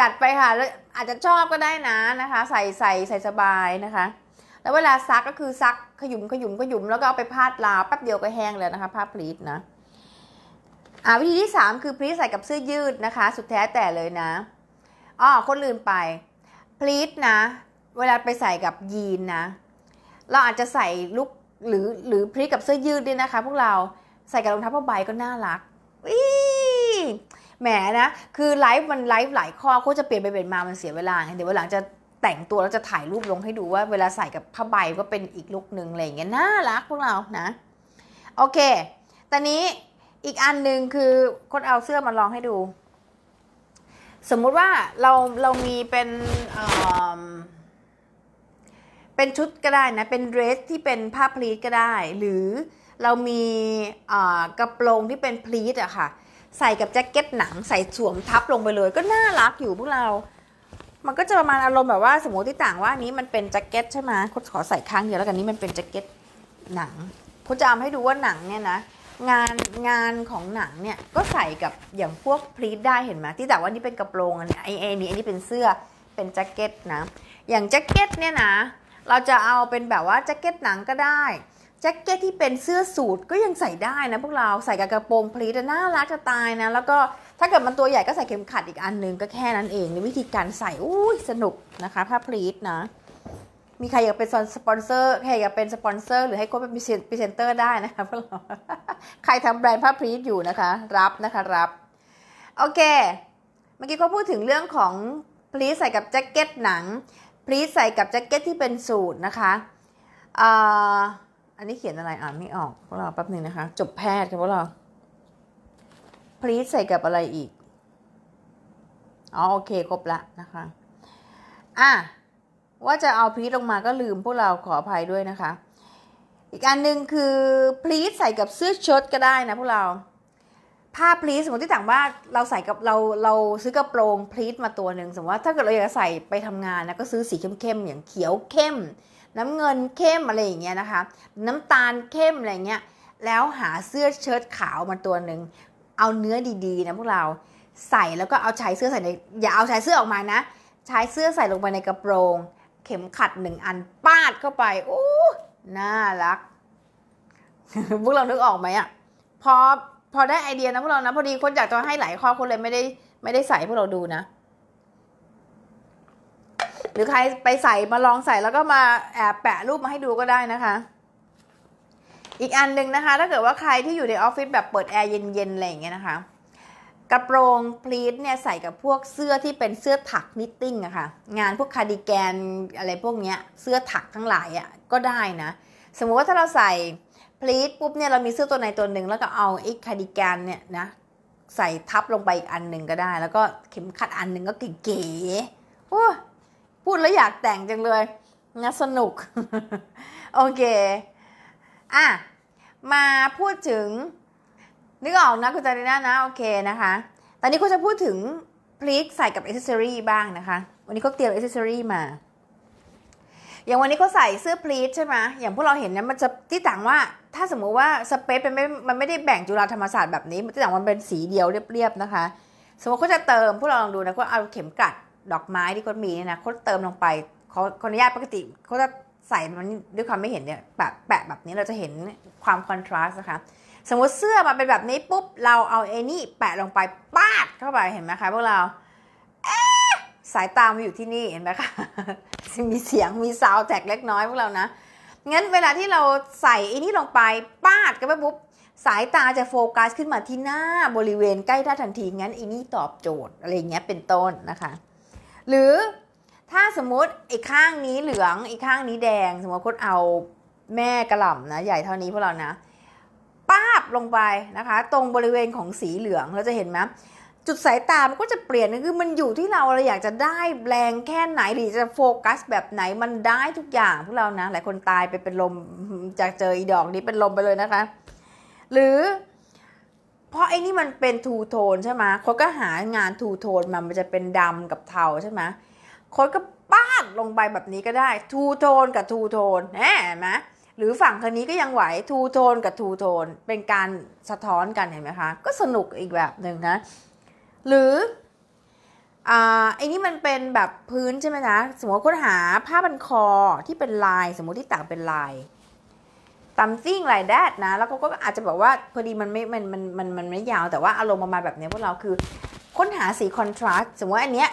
จัดไปค่ะแล้วอาจจะชอบก็ได้นะนะคะ ใส่ใส่ใส่สบายนะคะ แล้วเวลาซักก็คือซักขยุมขยุมขยุมแล้วก็เอาไปพาดลาวแป๊บเดียวก็แห้งเลยนะคะผ้าพลีทนะอ่าวิธีที่3คือพลีทใส่กับเสื้อยืดนะคะ สุดแท้แต่เลยนะอ๋อคนลืมไปพลีทนะ เวลาไปใส่กับยีนนะเราอาจจะใส่ลุกหรือหรือพริกกับเสื้อยืดด้วยนะคะพวกเราใส่กับรองเท้าผ้าใบก็น่ารักอีแหมนะ คือไลฟ์มันไลฟ์หลายข้อก็จะเปลี่ยนไปเปลี่ยนมามันเสียเวลาเดี๋ยววันหลังจะแต่งตัวแล้วจะถ่ายรูปลงให้ดูว่าเวลาใส่กับผ้าใบก็เป็นอีกลุกหนึ่งอะไรอย่างเงี้ยน่ารักพวกเรานะ โอเค ตอนนี้อีกอันหนึ่งคือคนเอาเสื้อมาลองให้ดู สมมุติว่าเราเรามีเป็นเอ่อเป็นชุดก็ได้นะ เป็นเดรสที่เป็นผ้าพลีทก็ได้ หรือเรามีกระโปรงที่เป็นพลีทอะค่ะ ใส่กับแจ็คเก็ตหนังใส่สวมทับลงไปเลย ก็น่ารักอยู่พวกเรา มันก็จะประมาณอารมณ์แบบว่าสมมติที่ต่างว่านี้มันเป็นแจ็คเก็ตใช่ไหมคขอใส่ข้างเดียวแล้วกันนี้มันเป็นแจ็คเก็ตหนังคุณจะทอาให้ดูว่าหนังเนี่ยนะ งานงานของหนังเนี่ยก็ใส่กับอย่างพวกพลีทได้เห็นไหมที่แต่ว่านี่เป็นกระโปรงอันนี้ไอเอนี่อันนี้เป็นเสื้อเป็นแจ็คเก็ตนะอย่างแจ็คเก็ตเนี่ยนะเราจะเอาเป็นแบบว่าแจ็คเก็ตหนังก็ได้แจ็คเก็ตที่เป็นเสื้อสูทก็ยังใส่ได้นะพวกเราใส่กับกระโปรงพลีจะน่ารักจะตายนะแล้วก็ถ้าเกิดมันตัวใหญ่ก็ใส่เข็มขัดอีกอันนึงก็แค่นั้นเองในวิธีการใส่อุ้ยสนุกนะคะผ้าพลีทนะมีใครอยากเป็นสปอนเซอร์ใครอยากเป็นสปอนเซอร์หรือให้โค้ชเป็นพรีเซนเตอร์ได้นะคะพวกเราใครทำแบรนด์ผ้าพลีทอยู่นะคะรับนะคะรับโอเค เมื่อกี้ก็พูดถึงเรื่องของพลีทใส่กับแจ็คเก็ตหนังพลีทใส่กับแจ็คเก็ตที่เป็นสูทนะคะ อันนี้เขียนอะไรอ่านไม่ออกพวกเราแป๊บหนึ่งนะคะ จบแพทย์ค่ะพวกเราพลีทใส่กับอะไรอีก อ๋อโอเค ครบละนะคะ อ่ะว่าจะเอาพลีทลงมาก็ลืมพวกเราขออภัยด้วยนะคะ อีกอันหนึ่งคือพลีทใส่กับเสื้อชดก็ได้นะพวกเราผ้าพลีสสมมติต่างว่าเราใส่กับเราเราซื้อกระโปรงพลีสมาตัวหนึ่งสมมติว่าถ้าเกิดเราอยากใส่ไปทำงานนะก็ซื้อสีเข้มๆอย่างเขียวเข้ม น้ำเงินเข้มอะไรอย่างเงี้ยนะคะ น้ำตาลเข้มอะไรเงี้ยแล้วหาเสื้อเชิ้ตขาวมาตัวหนึ่งเอาเนื้อดีๆ นะพวกเราใส่แล้วก็เอาชายเสื้อใส่ในอย่าเอาชายเสื้อออกมานะชายเสื้อใส่ลงไปในกระโปรง เข็มขัดหนึ่งอันปาดเข้าไปโอ้น่ารัก พวกเรานึกออกไหมอะพอพอได้ไอเดียนะพวกเรานะพอดีคนอยากจะให้หลายข้อคนเลยไม่ได้ไม่ได้ใส่พวกเราดูนะหรือใครไปใส่มาลองใส่แล้วก็มาแอบแปะรูปมาให้ดูก็ได้นะคะ อีกอันหนึ่งนะคะ ถ้าเกิดว่าใครที่อยู่ในออฟฟิศแบบเปิดแอร์เย็นๆอะไรอย่างเงี้ยนะคะกระโปรงพลีทเนี่ยใส่กับพวกเสื้อที่เป็นเสื้อถักนิตติ้งอะคะ่ะงานพวกคาร์ดิแกนอะไรพวกเนี้ยเสื้อถักทั้งหลายอะก็ได้นะสมมุติว่าถ้าเราใส่พลีทปุ๊บเนี่ยเรามีเสื้อตัวในตัวหนึ่งแล้วก็เอาไอ้คาร์ดิแกนเนี่ยนะใส่ทับลงไปอีกอันหนึ่งก็ได้ แล้วก็เข็มขัดอันหนึ่งก็เก๋ๆพูดแล้วอยากแต่งจังเลยนะสนุกโอเคอ่ะมาพูดถึงนึกออกนะคุณจาริน่านะโอเคนะคะตอนนี้คุณจะพูดถึงพลิกใส่กับอิสเซอรี่บ้างนะคะวันนี้ก็เตรียมอิสเซอรี่มาอย่างวันนี้เขาใส่เสื้อพลีทใช่ไหมอย่างพวกเราเห็นนะมันจะที่ต่างว่าถ้าสมมุติว่าสเปซเป็นไม่ มันไม่ได้แบ่งจุฬาธรรมศาสตร์แบบนี้มันที่ต่างมันเป็นสีเดียวเรียบๆนะคะ สมมติเขาจะเติมพวกเราลองดูนะก็เอาเข็มกลัดดอกไม้ที่เขามีเนี่ยนะเขาเติมลงไปเขาขออนุญาตปกติเขาจะใส่มันด้วยความไม่เห็นเนี่ยแบบแปะแบบนี้เราจะเห็นความคอนทราสต์นะคะ สมมติเสื้อมาเป็นแบบนี้ปุ๊บเราเอาไอ้นี่แปะลงไปปาดเข้าไปเห็นไหมคะพวกเราสายตามาอยู่ที่นี่เห็นไหมคะมีเสียงมีซาวแท็กเล็กน้อยพวกเรานะ งั้นเวลาที่เราใส่อันนี้ลงไปปาดกันไปปุ๊บ สายตาจะโฟกัสขึ้นมาที่หน้าบริเวณใกล้ท่าทันที งั้นอันนี้ตอบโจทย์อะไรเงี้ยเป็นต้นนะคะ หรือถ้าสมมติอีกข้างนี้เหลืองอีกข้างนี้แดงสมมติคุณเอาแม่กระหล่ำนะ ใหญ่เท่านี้พวกเรานะ ป้าบลงไปนะคะ ตรงบริเวณของสีเหลืองเราจะเห็นไหมจุดสายตามันก็จะเปลี่ยนคือมันอยู่ที่เราเราอยากจะได้แรงแค่ไหนหรือจะโฟกัส แบบไหนมันได้ทุกอย่างพวกเรานะ หลายคนตายไปเป็นลมจากเจออีดอกนี้เป็นลมไปเลยนะคะ หรือเพราะไอ้นี่มันเป็นทูโทนใช่ไหมคนก็หางานทูโทนมามันจะเป็นดำกับเทาใช่ไหมคนก็ป้าดลงไปแบบนี้ก็ได้ทูโทนกับทูโทนเห็นไหมหรือฝั่งคนนี้ก็ยังไหวทูโทนกับทูโทนเป็นการสะท้อนกันเห็นไหมคะก็สนุกอีกแบบหนึ่งนะหรือ อ่าไอ้นี่มันเป็นแบบพื้นใช่ไหมนะสมมติค้นหาผ้าบันคอที่เป็นลาย สมมติที่ต่างเป็นลายตัมซิ่งายแดดนะ แล้วก็ก็อาจจะบอกว่าพอดีมันไม่มันมัน มัน มันไม่ยาวแต่ว่าอารมณ์ประมาณแบบนี้พวกเราคือ ค้นหาสีคอนทราสต์ สมมติอันเนี้ย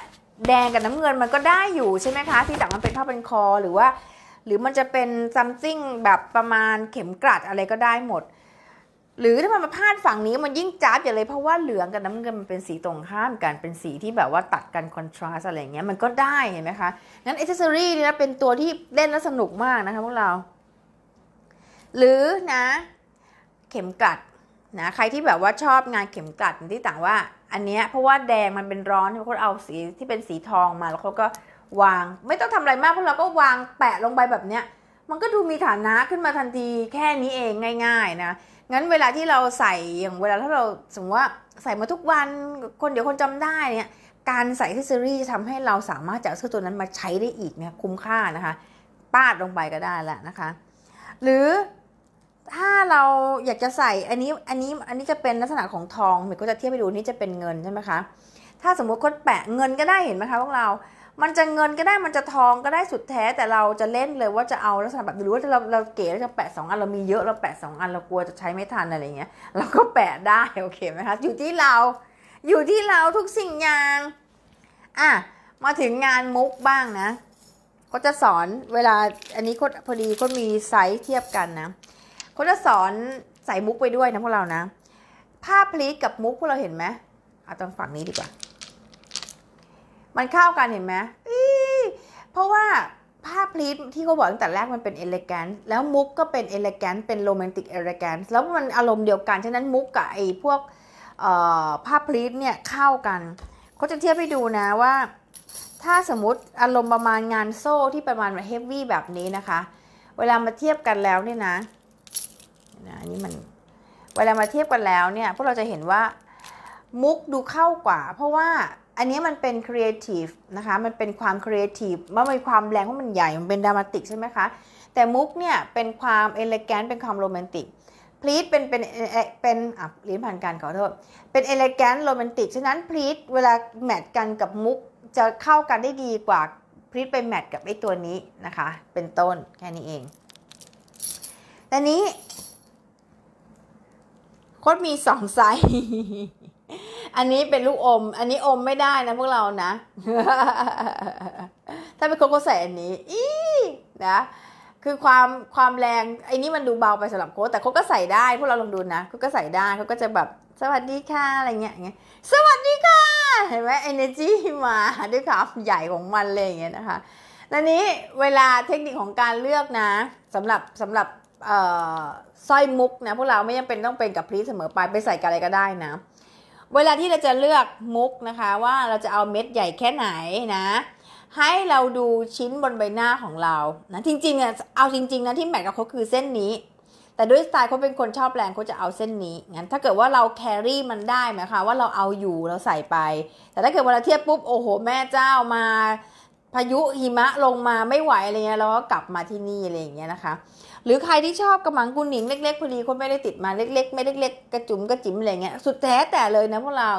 แดงกับน้ำเงินมันก็ได้อยู่ใช่ไหมคะที่ต่างมันเป็นผ้าบันคอหรือว่าหรือมันจะเป็นซัมซิ่งแบบประมาณเข็มกลัดอะไรก็ได้หมดหรือถ้ามันมาพาดฝั่งนี้มันยิ่งจ้าบอย่าเลย เพราะว่าเหลืองกับน้ำเงินมันเป็นสีตรงข้ามกันเป็นสีที่แบบว่าตัดกันคอนทราสอะไรเงี้ยมันก็ได้เห็นไหมคะงั้นเอเซอรี่นี่นะเป็นตัวที่เล่นแล้วสนุกมากนะคะพวกเรา หรือนะ เข็มกลัดนะใครที่แบบว่าชอบงานเข็มกลัดที่ต่างว่า อันเนี้ยเพราะว่าแดงมันเป็นร้อนเขาเอาสีที่เป็นสีทองมาแล้วเขาก็วาง ไม่ต้องทำอะไรมากพวกเราก็วางแปะลงไปแบบเนี้ยมันก็ดูมีฐานะขึ้นมาทันทีแค่นี้เองง่าย ๆ นะงั้นเวลาที่เราใส่ อย่างเวลาถ้าเราสมมติว่าใส่มาทุกวันคนเดี๋ยวคนจำได้เนี่ย การใส่เซอรี่จะทำให้เราสามารถจะเอาเสื้อตัวนั้นมาใช้ได้อีกเนี่ยคุ้มค่านะคะ ปาดลงไปก็ได้แหละนะคะ หรือถ้าเราอยากจะใส่อันนี้อันนี้อันนี้จะเป็นลักษณะของทองเหมือนก็จะเทียบไปดูนี่จะเป็นเงินใช่ไหมคะ ถ้าสมมติคนแปะเงินก็ได้เห็นไหมคะพวกเรามันจะเงินก็ได้มันจะทองก็ได้สุดแท้แต่เราจะเล่นเลยว่าจะเอาลักษณะแบบหรือว่าเราเราเก๋เราจะแปะสองอันเรามีเยอะเราแปะสองอัน เรากลัวจะใช้ไม่ทันอะไรเงี้ย เราก็แปะได้โอเคไหมคะอยู่ที่เราอยู่ที่เราทุกสิ่งอย่างอ่ะมาถึงงานมุกบ้างนะ ก็จะสอนเวลาอันนี้ค็พอดีก็มีไซส์เทียบกันนะเขาจะสอนใส่มุกไปด้วยนะพวกเรานะภาพพลีกกับมุกพวกเราเห็นไหมเอาตรงฝั่งนี้ดีกว่ามันเข้ากันเห็นไหมเพราะว่าผ้าพลีทที่เขาบอกตั้งแต่แรกมันเป็นเอเลแกนแล้วมุกก็เป็นเอเลแกนเป็นโรแมนติกเอเลแกนแล้วมันอารมณ์เดียวกันฉะนั้นมุกกับไอ้พวกผ้าพลีทเนี่ยเข้ากันเขาจะเทียบให้ดูนะว่า ถ้าสมมติอารมณ์ประมาณงานโซ่ที่ประมาณแบบเฮฟวี่แบบนี้นะคะเวลามาเทียบกันแล้วเนี่ยนะนะอันนี้มันเวลามาเทียบกันแล้วเนี่ยพวกเราจะเห็นว่ามุกดูเข้ากว่า เพราะว่าอันนี้มันเป็นครีเอทีฟนะคะ มันเป็นความครีเอทีฟมันมีความแรงเพราะมันใหญ่ มันเป็นดรามาติกใช่ไหมคะ แต่มุกเนี่ย เป็นความเอเลแกนเป็นความโรแมนติกพลีทเป็นเป็นเป็นอ่ะลิ้นผ่านการขอโทษ เป็นเอเลแกนโรแมนติกฉะนั้นพลีทเวลาแมทกันกับมุก จะเข้ากันได้ดีกว่าพลีทไปแมทกับไอ้ตัวนี้นะคะ เป็นต้นแค่นี้เอง แต่นี้โคตรมีสองไซส์อันนี้เป็นลูกอม อันนี้อมไม่ได้นะพวกเรานะ ถ้าเป็นคนก็ใส่อันนี้ อีนะ คือความความแรงไอ้นี้มันดูเบาไปสำหรับโค้แต่โค้ก็ใส่ได้พวกเราลองดูนะโค้ก็ใส่ได้เขาก็จะแบบสวัสดีค่ะอะไรเงี้ย ไง สวัสดีค่ะ เห็นไหมเอเนจีมาด้วยความใหญ่ของมันเลยอย่างเงี้ยนะคะนันนี้เวลาเทคนิคของการเลือกนะสำหรับสำหรับสร้อยมุกนะพวกเราไม่ยังเป็นต้องเป็นกับพรีเสมอไปไปใส่กับอะไรก็ได้นะเวลาที่เราจะเลือกมุกนะคะ ว่าเราจะเอาเม็ดใหญ่แค่ไหนนะ ให้เราดูชิ้นบนใบหน้าของเรานะจริงๆเนี่ยเอาจริง ๆนะที่แมทกับเขาคือเส้นนี้ แต่ด้วยสไตล์เขาเป็นคนชอบแรงเขาจะเอาเส้นนี้งั้นถ้าเกิดว่าเราแครี่มันได้หมายความว่าเราเอาอยู่เราใส่ไป แต่ถ้าเกิดเวลาเทียบปุ๊บโอ้โหแม่เจ้ามา พายุหิมะลงมาไม่ไหวอะไรเงี้ยเราก็กลับมาที่นี่อะไรอย่างเงี้ยนะคะหรือใครที่ชอบกระหมังกุนหนิงเล็กๆพอดีคนไม่ได้ติดมาเล็กๆ ไม่เล็กๆกระจุ๋มกระจิ๋มอะไรเงี้ยสุดแท้แต่เลยนะพวกเรา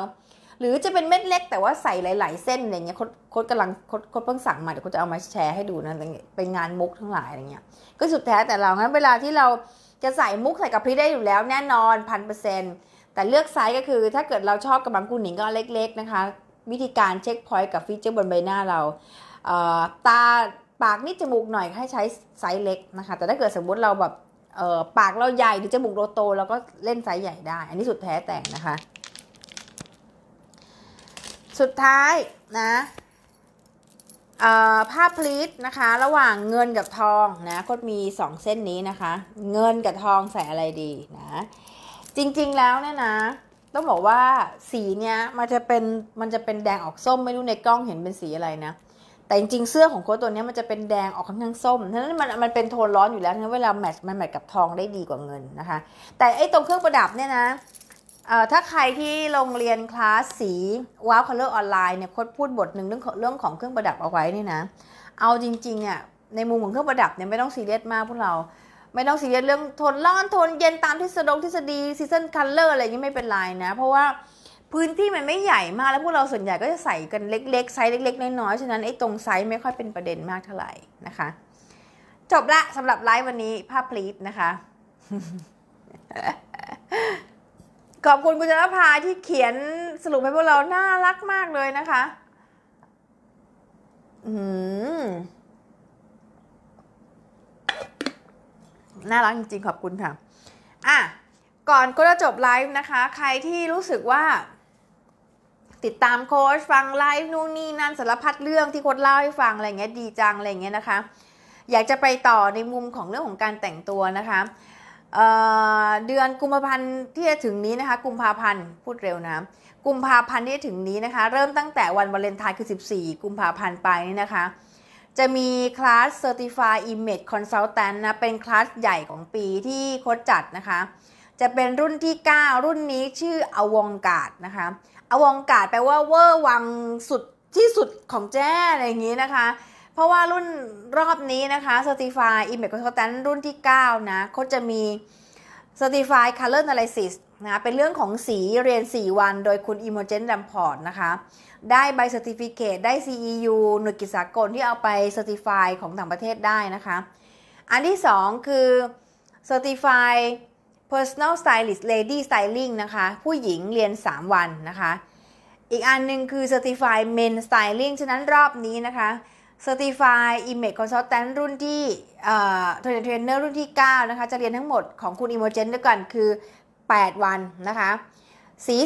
หรือจะเป็นเม็ดเล็ก แต่ว่าใส่หลาย ๆ เส้นอะไรเงี้ยดคดกำลังคดคดเพิ่งสั่งมาเดี๋ยวคดจะเอามาแชร์ให้ดูนะเป็นงานมุกทั้งหลายอะไรเงี้ยก็สุดแท้แต่เรางั้นเวลาที่เราจะใส่มุกใส่กับพริได้อยู่แล้ว แน่นอนพันเปอร์เซ็นต์แต่เลือกไซส์ก็คือถ้าเกิดเราชอบกระมังกุนหนิงก็เล็กๆนะคะวิธีการเช็คพอยต์กับฟีเจอร์บนใบหน้าเราตาปากนิดจมูกหน่อยให้ใช้ไซส์เล็กนะคะแต่ถ้าเกิดสมมติเราแบบปากเราใหญ่หรือจมูกเราโตเราก็เล่นไซส์ใหญ่ได้ อันนี้สุดแท้แต่งนะคะ สุดท้ายนะผ้าพลีทนะคะ ระหว่างเงินกับทองนะก็มี 2 เส้นนี้นะคะเงินกับทองใส่อะไรดีนะจริงๆแล้วเนี่ยนะต้องบอกว่าสีเนี้ยมันจะเป็นมันจะเป็นแดงออกส้มไม่รู้ในกล้องเห็นเป็นสีอะไรนะแต่จริงๆเสื้อของโค้ดตัวนี้มันจะเป็นแดงออกค่อนข้างส้มฉะนั้นมันมันเป็นโทนร้อนอยู่แล้วนนเวลาแมทมันแมทกับทองได้ดีกว่าเงินนะคะ แต่ไอ้ตรงเครื่องประดับเนี่ยนะถ้าใครที่โรงเรียนคลาสสีว้าวคัลเลอร์ออนไลน์เนี่ยโค้ดพูดบทหนึ่งเรื่องเรื่องของเครื่องประดับเอาไว้นี่นะ เอาจริงๆอ่ะในมุมของเครื่องประดับเนี่ยไม่ต้องซีเรียสมากพวกเราไม่ต้องซีเรียสเรื่องโทนร้อนโทนเย็นตามททฤษฎีซีซันคัลเลอร์อะไรอย่างนี้ไม่เป็นไรนะเพราะว่าพื้นที่มันไม่ใหญ่มากแล้วพวกเราส่วนใหญ่ก็จะใส่กันเล็กๆไซส์เล็ก ๆ น้อยๆฉะนั้นไอ้ตรงไซส์ไม่ค่อยเป็นประเด็นมากเท่าไหร่นะคะจบละสำหรับไลฟ์วันนี้ภาพพลีดนะคะ ขอบคุณคุณจนภาที่เขียนสรุปให้พวกเราน่ารักมากเลยนะคะอืมน่ารักจริง ๆ ขอบคุณค่ะอ่ะก่อนก็จะจบไลฟ์นะคะ ใครที่รู้สึกว่าติดตามโค้ชฟังไลฟ์นู่นนี่ นั่นสารพัดเรื่องที่โค้ชเล่าให้ฟังอะไรเงี้ยดีจังอะไรเงี้ยนะคะอยากจะไปต่อในมุมของเรื่องของการแต่งตัวนะคะเเดือนกุมภาพันธ์ที่จะถึงนี้นะคะ กุมภาพันธ์พูดเร็วนะกุมภาพันธ์ที่ถึงนี้นะคะ เริ่มตั้งแต่วันวาเลนไทน์คือ 14 กุมภาพันธ์ไปนี่นะคะ จะมีคลาส c e r t i f d Image Consultant นะเป็นคลาสใหญ่ของปีที่โค้ชจัดนะคะ จะเป็นรุ่นที่ 9 รุ่นนี้ชื่ออวองกาดนะคะอวองกาดแปลว่าเวอร์ วังสุดที่สุดของแจ้อะไรอย่างนี้นะคะ เพราะว่ารุ่นรอบนี้นะคะ Certify Image Consultant รุ่นที่ 9 นะเขาจะมี Certify Color Analysis นะเป็นเรื่องของสีเรียน 4 วันโดยคุณโ m o g e n ั a m p o r t นะคะได้ใบ Certificate ได้ CEU หน่วยกิจสากลที่เอาไป Certify ของต่างประเทศได้นะคะอันที่ 2 คือ Certify personal stylist lady styling นะคะ ผู้หญิงเรียน 3 วันนะคะ อีกอันนึงคือ certified men styling ฉะนั้นรอบนี้นะคะ certified image consultant รุ่นที่เทรนเทรนเอร์รุ่นที่ 9 นะคะ จะเรียนทั้งหมดของคุณ Imogen ด้วยกันคือ 8 วันนะคะ สี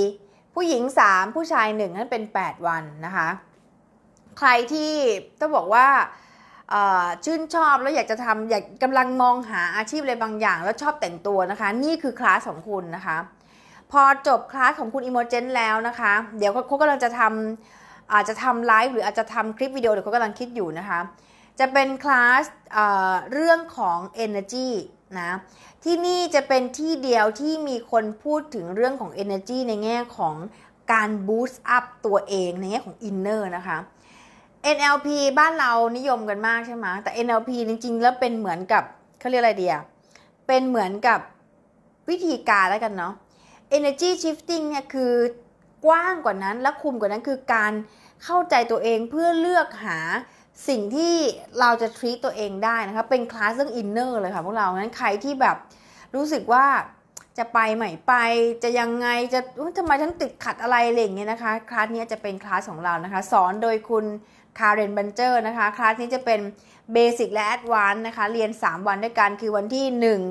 4 ผู้หญิง 3 ผู้ชาย1นั่นเป็น 8 วันนะคะ ใครที่ต้องบอกว่าชื่นชอบแล้วอยากจะทำอยากกำลังมองหาอาชีพอะไรบางอย่าง แล้วชอบแต่งตัวนะคะ นี่คือคลาสของคุณนะคะ พอจบคลาสของคุณอิโมเจนแล้วนะคะ เดี๋ยวเขากำลังจะทำอาจจะทำไลฟ์หรืออาจจะทำคลิปวิดีโอเดี๋ยวเขากำลังคิดอยู่นะคะ จะเป็นคลาสเรื่องของ energy นะที่นี่จะเป็นที่เดียวที่มีคนพูดถึงเรื่องของ energy ในแง่ของการ boost up ตัวเอง ในแง่ของ inner นะคะ NLP บ้านเรานิยมกันมากใช่ไหมแต่ NLP จริง ๆแล้วเป็นเหมือนกับเขาเรียกอะไรเดียเป็นเหมือนกับวิธีการแล้วกันเนาะ Energy Shifting เนี่ยคือกว้างกว่านั้นและคุมกว่านั้นคือการเข้าใจตัวเองเพื่อเลือกหาสิ่งที่เราจะทรีตตัวเองได้นะคะเป็นคลาสเรื่องอินเนอร์เลยค่ะพวกเรางั้นใครที่แบบรู้สึกว่าจะไปใหม่ไปจะยังไงจะทำไมฉันติดขัดอะไรอะไร่งเงี้ยนะคะคลาสนี้จะเป็นคลาสของเรานะคะสอนโดยคุณคาร์เรนบันเจอร์นะคะคลาสนี้จะเป็นเบสิกและแอดวานซ์นะคะเรียน 3 วันด้วยกันคือวันที่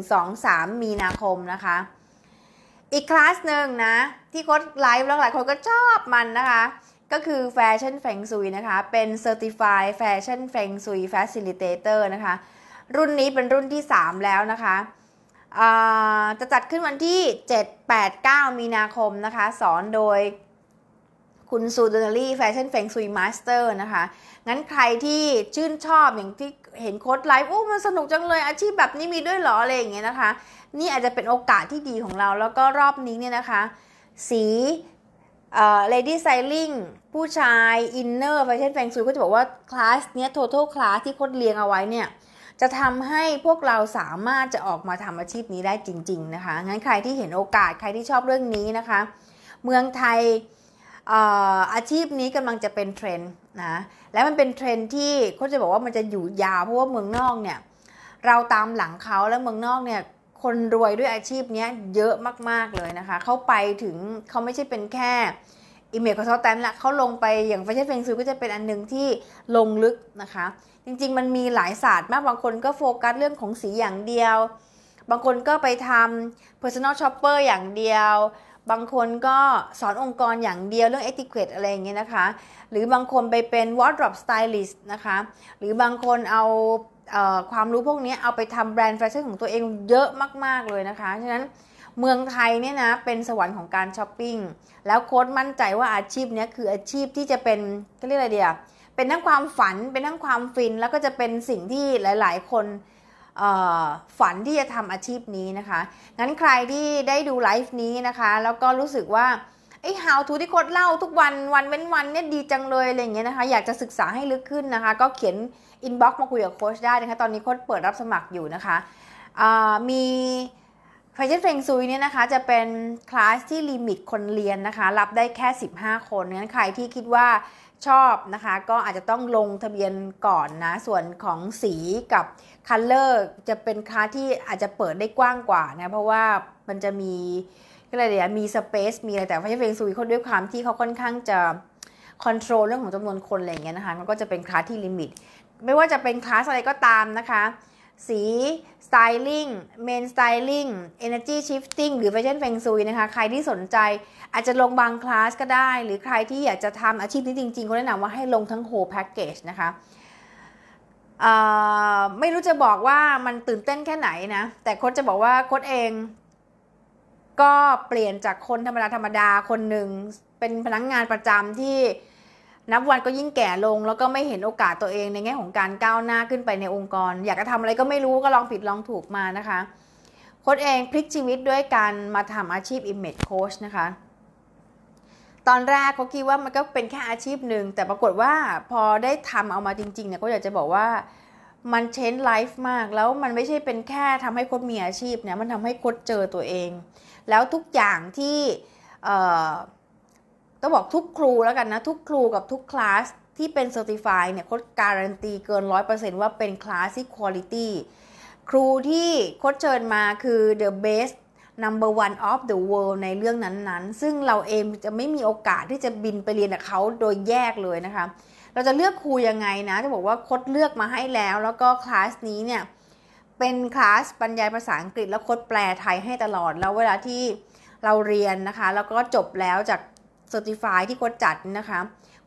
1 2 3 มีนาคมนะคะอีกคลาสหนึ่งนะที่โค้ดไลฟ์แล้วหลายคนก็ชอบมันนะคะก็คือแฟชั่นแฟงซุยนะคะเป็นเซอร์ติฟายแฟชั่นแฟงซุยแฟ f ิลิเตเตอร์นะคะรุ่นนี้เป็นรุ่นที่ 3 แล้วนะคะจะจัดขึ้นวันที่7 8 9 มีนาคมนะคะสอนโดยคุณซูเดนารีแฟชั่นแฟงซุยมาสเตอร์นะคะ งั้นใครที่ชื่นชอบอย่างที่เห็นโค้ดไลฟ์โอ้มันสนุกจังเลยอาชีพแบบนี้มีด้วยหรออะไรอย่างเงี้ยนะคะ นี่อาจจะเป็นโอกาสที่ดีของเราแล้วก็รอบนี้เนี่ยนะคะ สีเอ่อ lady styling ผู้ชาย inner fashion แฟงซุยก็จะบอกว่า คลาสเนี้ย total class ที่โค้ดเรียงเอาไว้เนี่ยจะทำให้พวกเราสามารถจะออกมาทำอาชีพนี้ได้จริงๆนะคะ งั้นใครที่เห็นโอกาสใครที่ชอบเรื่องนี้นะคะ เมืองไทยอาชีพนี้กำลังจะเป็นเทรนด์นะ และมันเป็นเทรนด์ที่เขาจะบอกว่ามันจะอยู่ยาว เพราะว่าเมืองนอกเนี่ย เราตามหลังเขาแล้วเมืองนอกเนี่ย คนรวยด้วยอาชีพนี้เยอะมากๆเลยนะคะเขาไปถึงเขาไม่ใช่เป็นแค่อีเมลขเขาแต้มละเขาลงไปอย่างแฟชั่นเฟงซูก็จะเป็นอันหนึ่งที่ลงลึกนะคะ จริงๆมันมีหลายศาสตร์มากบางคนก็โฟกัสเรื่องของสีอย่างเดียว บางคนก็ไปทำ personal shopper อย่างเดียวบางคนก็สอนองค์กรอย่างเดียวเรื่องเอติเคตอะไรอย่างเงี้ยนะคะ หรือบางคนไปเป็นวอร์ดรอปสไตลิสต์นะคะ หรือบางคนเอาความรู้พวกนี้เอาไปทำแบรนด์แฟชั่นของตัวเองเยอะมาก ๆเลยนะคะ ฉะนั้นเมืองไทยเนี่ยนะเป็นสวรรค์ของการช้อปปิ้ง แล้วโค้ดมั่นใจว่าอาชีพนี้คืออาชีพที่จะเป็นก็เรียกอะไรเดียวเป็นทั้งความฝัน เป็นทั้งความฟิน แล้วก็จะเป็นสิ่งที่หลายๆ คนฝันที่จะทำอาชีพนี้นะคะ งั้นใครที่ได้ดูไลฟ์นี้นะคะ แล้วก็รู้สึกว่า ไอ้ how to ที่โค้รเล่าทุกวันวันเว้นวันเนี่ยดีจังเลยอะไรเงี้ยนะคะอยากจะศึกษาให้ลึกขึ้นนะคะ ก็เขียน อินบ็อกซ์มาคุยกับโค้ชได้นะคะตอนนี้โค้ชเปิดรับสมัครอยู่นะคะ มีไฟเชนเฟงซุยเนี่ยนะคะจะเป็นคลาสที่ลิมิตคนเรียนนะคะ รับได้แค่ 15 คนงั้นใครที่คิดว่าชอบนะคะก็อาจจะต้องลงทะเบียนก่อนนะส่วนของสีกับคัลเลอร์จะเป็นคลาสที่อาจจะเปิดได้กว้างกว่านะเพราะว่ามันจะมีก็เลยเดี๋ยวมีสเปซมีอะไรแต่พระเจ่เฟงซุยเขาด้วยความที่เขาค่อนข้างจะคอนโทรลเรื่องของจำนวนคนอะไรอย่างเงี้ยนะคะมันก็จะเป็นคลาสที่ลิมิต ไม่ว่าจะเป็นคลาสอะไรก็ตามนะคะ สีสไตลิ่งเมนสไตลิ่งเอเนจีชิฟติ้งหรือแฟชั่นเฟงซุยนะคะใครที่สนใจอาจจะลงบางคลาสก็ได้ หรือใครที่อยากจะทำอาชีพนี้จริงๆก็แนะนำว่าให้ลงทั้งโฮลแพ็กเกจนะคะไม่รู้จะบอกว่ามันตื่นเต้นแค่ไหนนะ แต่โค้ชจะบอกว่าโค้ชเองก็เปลี่ยนจากคนธรรมดา ธรรมดาคนหนึ่ง เป็นพนักงงานประจำที่นับวันก็ยิ่งแก่ลงแล้วก็ไม่เห็นโอกาสตัวเองในแง่ของการก้าวหน้าขึ้นไปในองค์กร อยากจะทำอะไรก็ไม่รู้ก็ลองผิดลองถูกมานะคะโค้ชเองพลิกชีวิตด้วยการมาทำอาชีพ Image Coach นะคะตอนแรกเขาคิดว่ามันก็เป็นแค่อาชีพหนึ่งแต่ปรากฏว่าพอได้ทำเอามาจริงๆเนี่ยก็อยากจะบอกว่ามันเชนไลฟ์มากแล้วมันไม่ใช่เป็นแค่ทำให้โคดมีอาชีพเนี่ยมันทำให้โคดเจอตัวเอง แล้วทุกอย่างที่ต้องบอกทุกครูแล้วกันนะทุกครูกับทุกคลาสที่เป็นเซอร์ติฟายเนี่ยโคดการันตีเกิน100%ว่าเป็นคลาสที่คุณภาพครูที่โคดเชิญมาคือ the best number one of the world ในเรื่องนั้น ๆ ซึ่งเราเองจะไม่มีโอกาสที่จะบินไปเรียนกับเขา โดยแยกเลยนะคะ เราจะเลือกครูยังไงนะ จะบอกว่าคดเลือกมาให้แล้วแล้วก็คลาสนี้เนี่ย เป็นคลาสบรรยายภาษาอังกฤษแล้วคดแปลไทยให้ตลอดแล้วเวลาที่เราเรียนนะคะ แล้วก็จบแล้วจากเซอร์ติฟายที่คดจัดนะคะ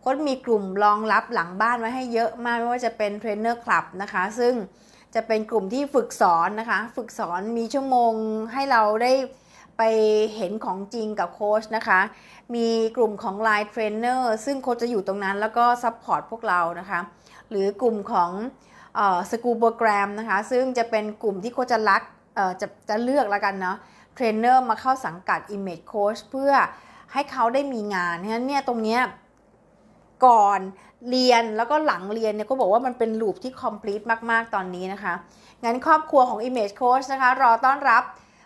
คดมีกลุ่มรองรับหลังบ้านไว้ให้เยอะมากไม่ว่าจะเป็นเทรนเนอร์คลับนะคะ ซึ่งจะเป็นกลุ่มที่ฝึกสอนนะคะ ฝึกสอนมีชั่วโมงให้เราได้ไปเห็นของจริงกับโค้ชนะคะ มีกลุ่มของ Line Trainer ซึ่งโค้ชจะอยู่ตรงนั้นแล้วก็ซัพพอร์ตพวกเรานะคะ หรือกลุ่มของสกูบอร์แกรมนะคะ ซึ่งจะเป็นกลุ่มที่โค้ชจะรักจะจะเลือกแล้วกันเนาะเทรนเนอร์มาเข้าสังกัด Image Coach เพื่อให้เขาได้มีงานเพราะฉะนั้นเนี่ยตรงเนี้ยก่อนเรียนแล้วก็หลังเรียนเนี่ยก็บอกว่ามันเป็นลูปที่ complete มากๆ ตอนนี้นะคะงั้นครอบครัวของ Image Coach นะคะ รอต้อนรับ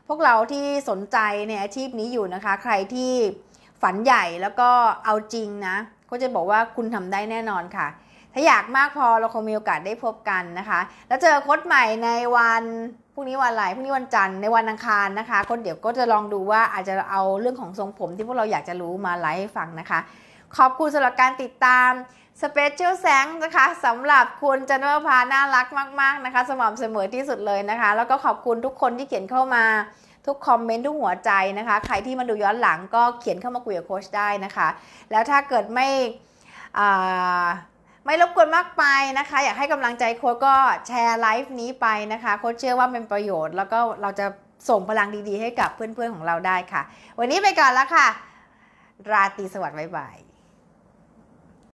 พวกเราที่สนใจในอาชีพนี้อยู่นะคะ ใครที่ฝันใหญ่แล้วก็เอาจริงนะก็จะบอกว่าคุณทำได้แน่นอนค่ะ ถ้าอยากมากพอเราคงมีโอกาสได้พบกันนะคะ แล้วเจอโค้ดใหม่ในวันพรุ่งนี้วันอะไรพรุ่งนี้วันจันทร์ในวันอังคารนะคะคนเดี๋ยวก็จะลองดูว่าอาจจะเอาเรื่องของทรงผม ที่พวกเราอยากจะรู้มาไลฟ์ให้ฟังนะคะขอบคุณสำหรับการติดตามสเปเชียลแซงนะคะสำหรับคุณจันทวภาน่ารักมาก ๆนะคะ สม่ำเสมอที่สุดเลยนะคะ แล้วก็ขอบคุณทุกคนที่เขียนเข้ามาทุกคอมเมนต์ทุกหัวใจนะคะใครที่มาดูย้อนหลังก็เขียนเข้ามาคุยกับโค้ชได้นะคะแล้วถ้าเกิดไม่ไม่รบกวนมากไปนะคะ อยากให้กำลังใจโค้ชก็แชร์ไลฟ์นี้ไปนะคะโค้ชเชื่อว่าเป็นประโยชน์ แล้วก็เราจะส่งพลังดีๆ ให้กับเพื่อนๆของเราได้ค่ะ วันนี้ไปก่อนแล้วค่ะ ราตรีสวัสดิ์บ๊ายบาย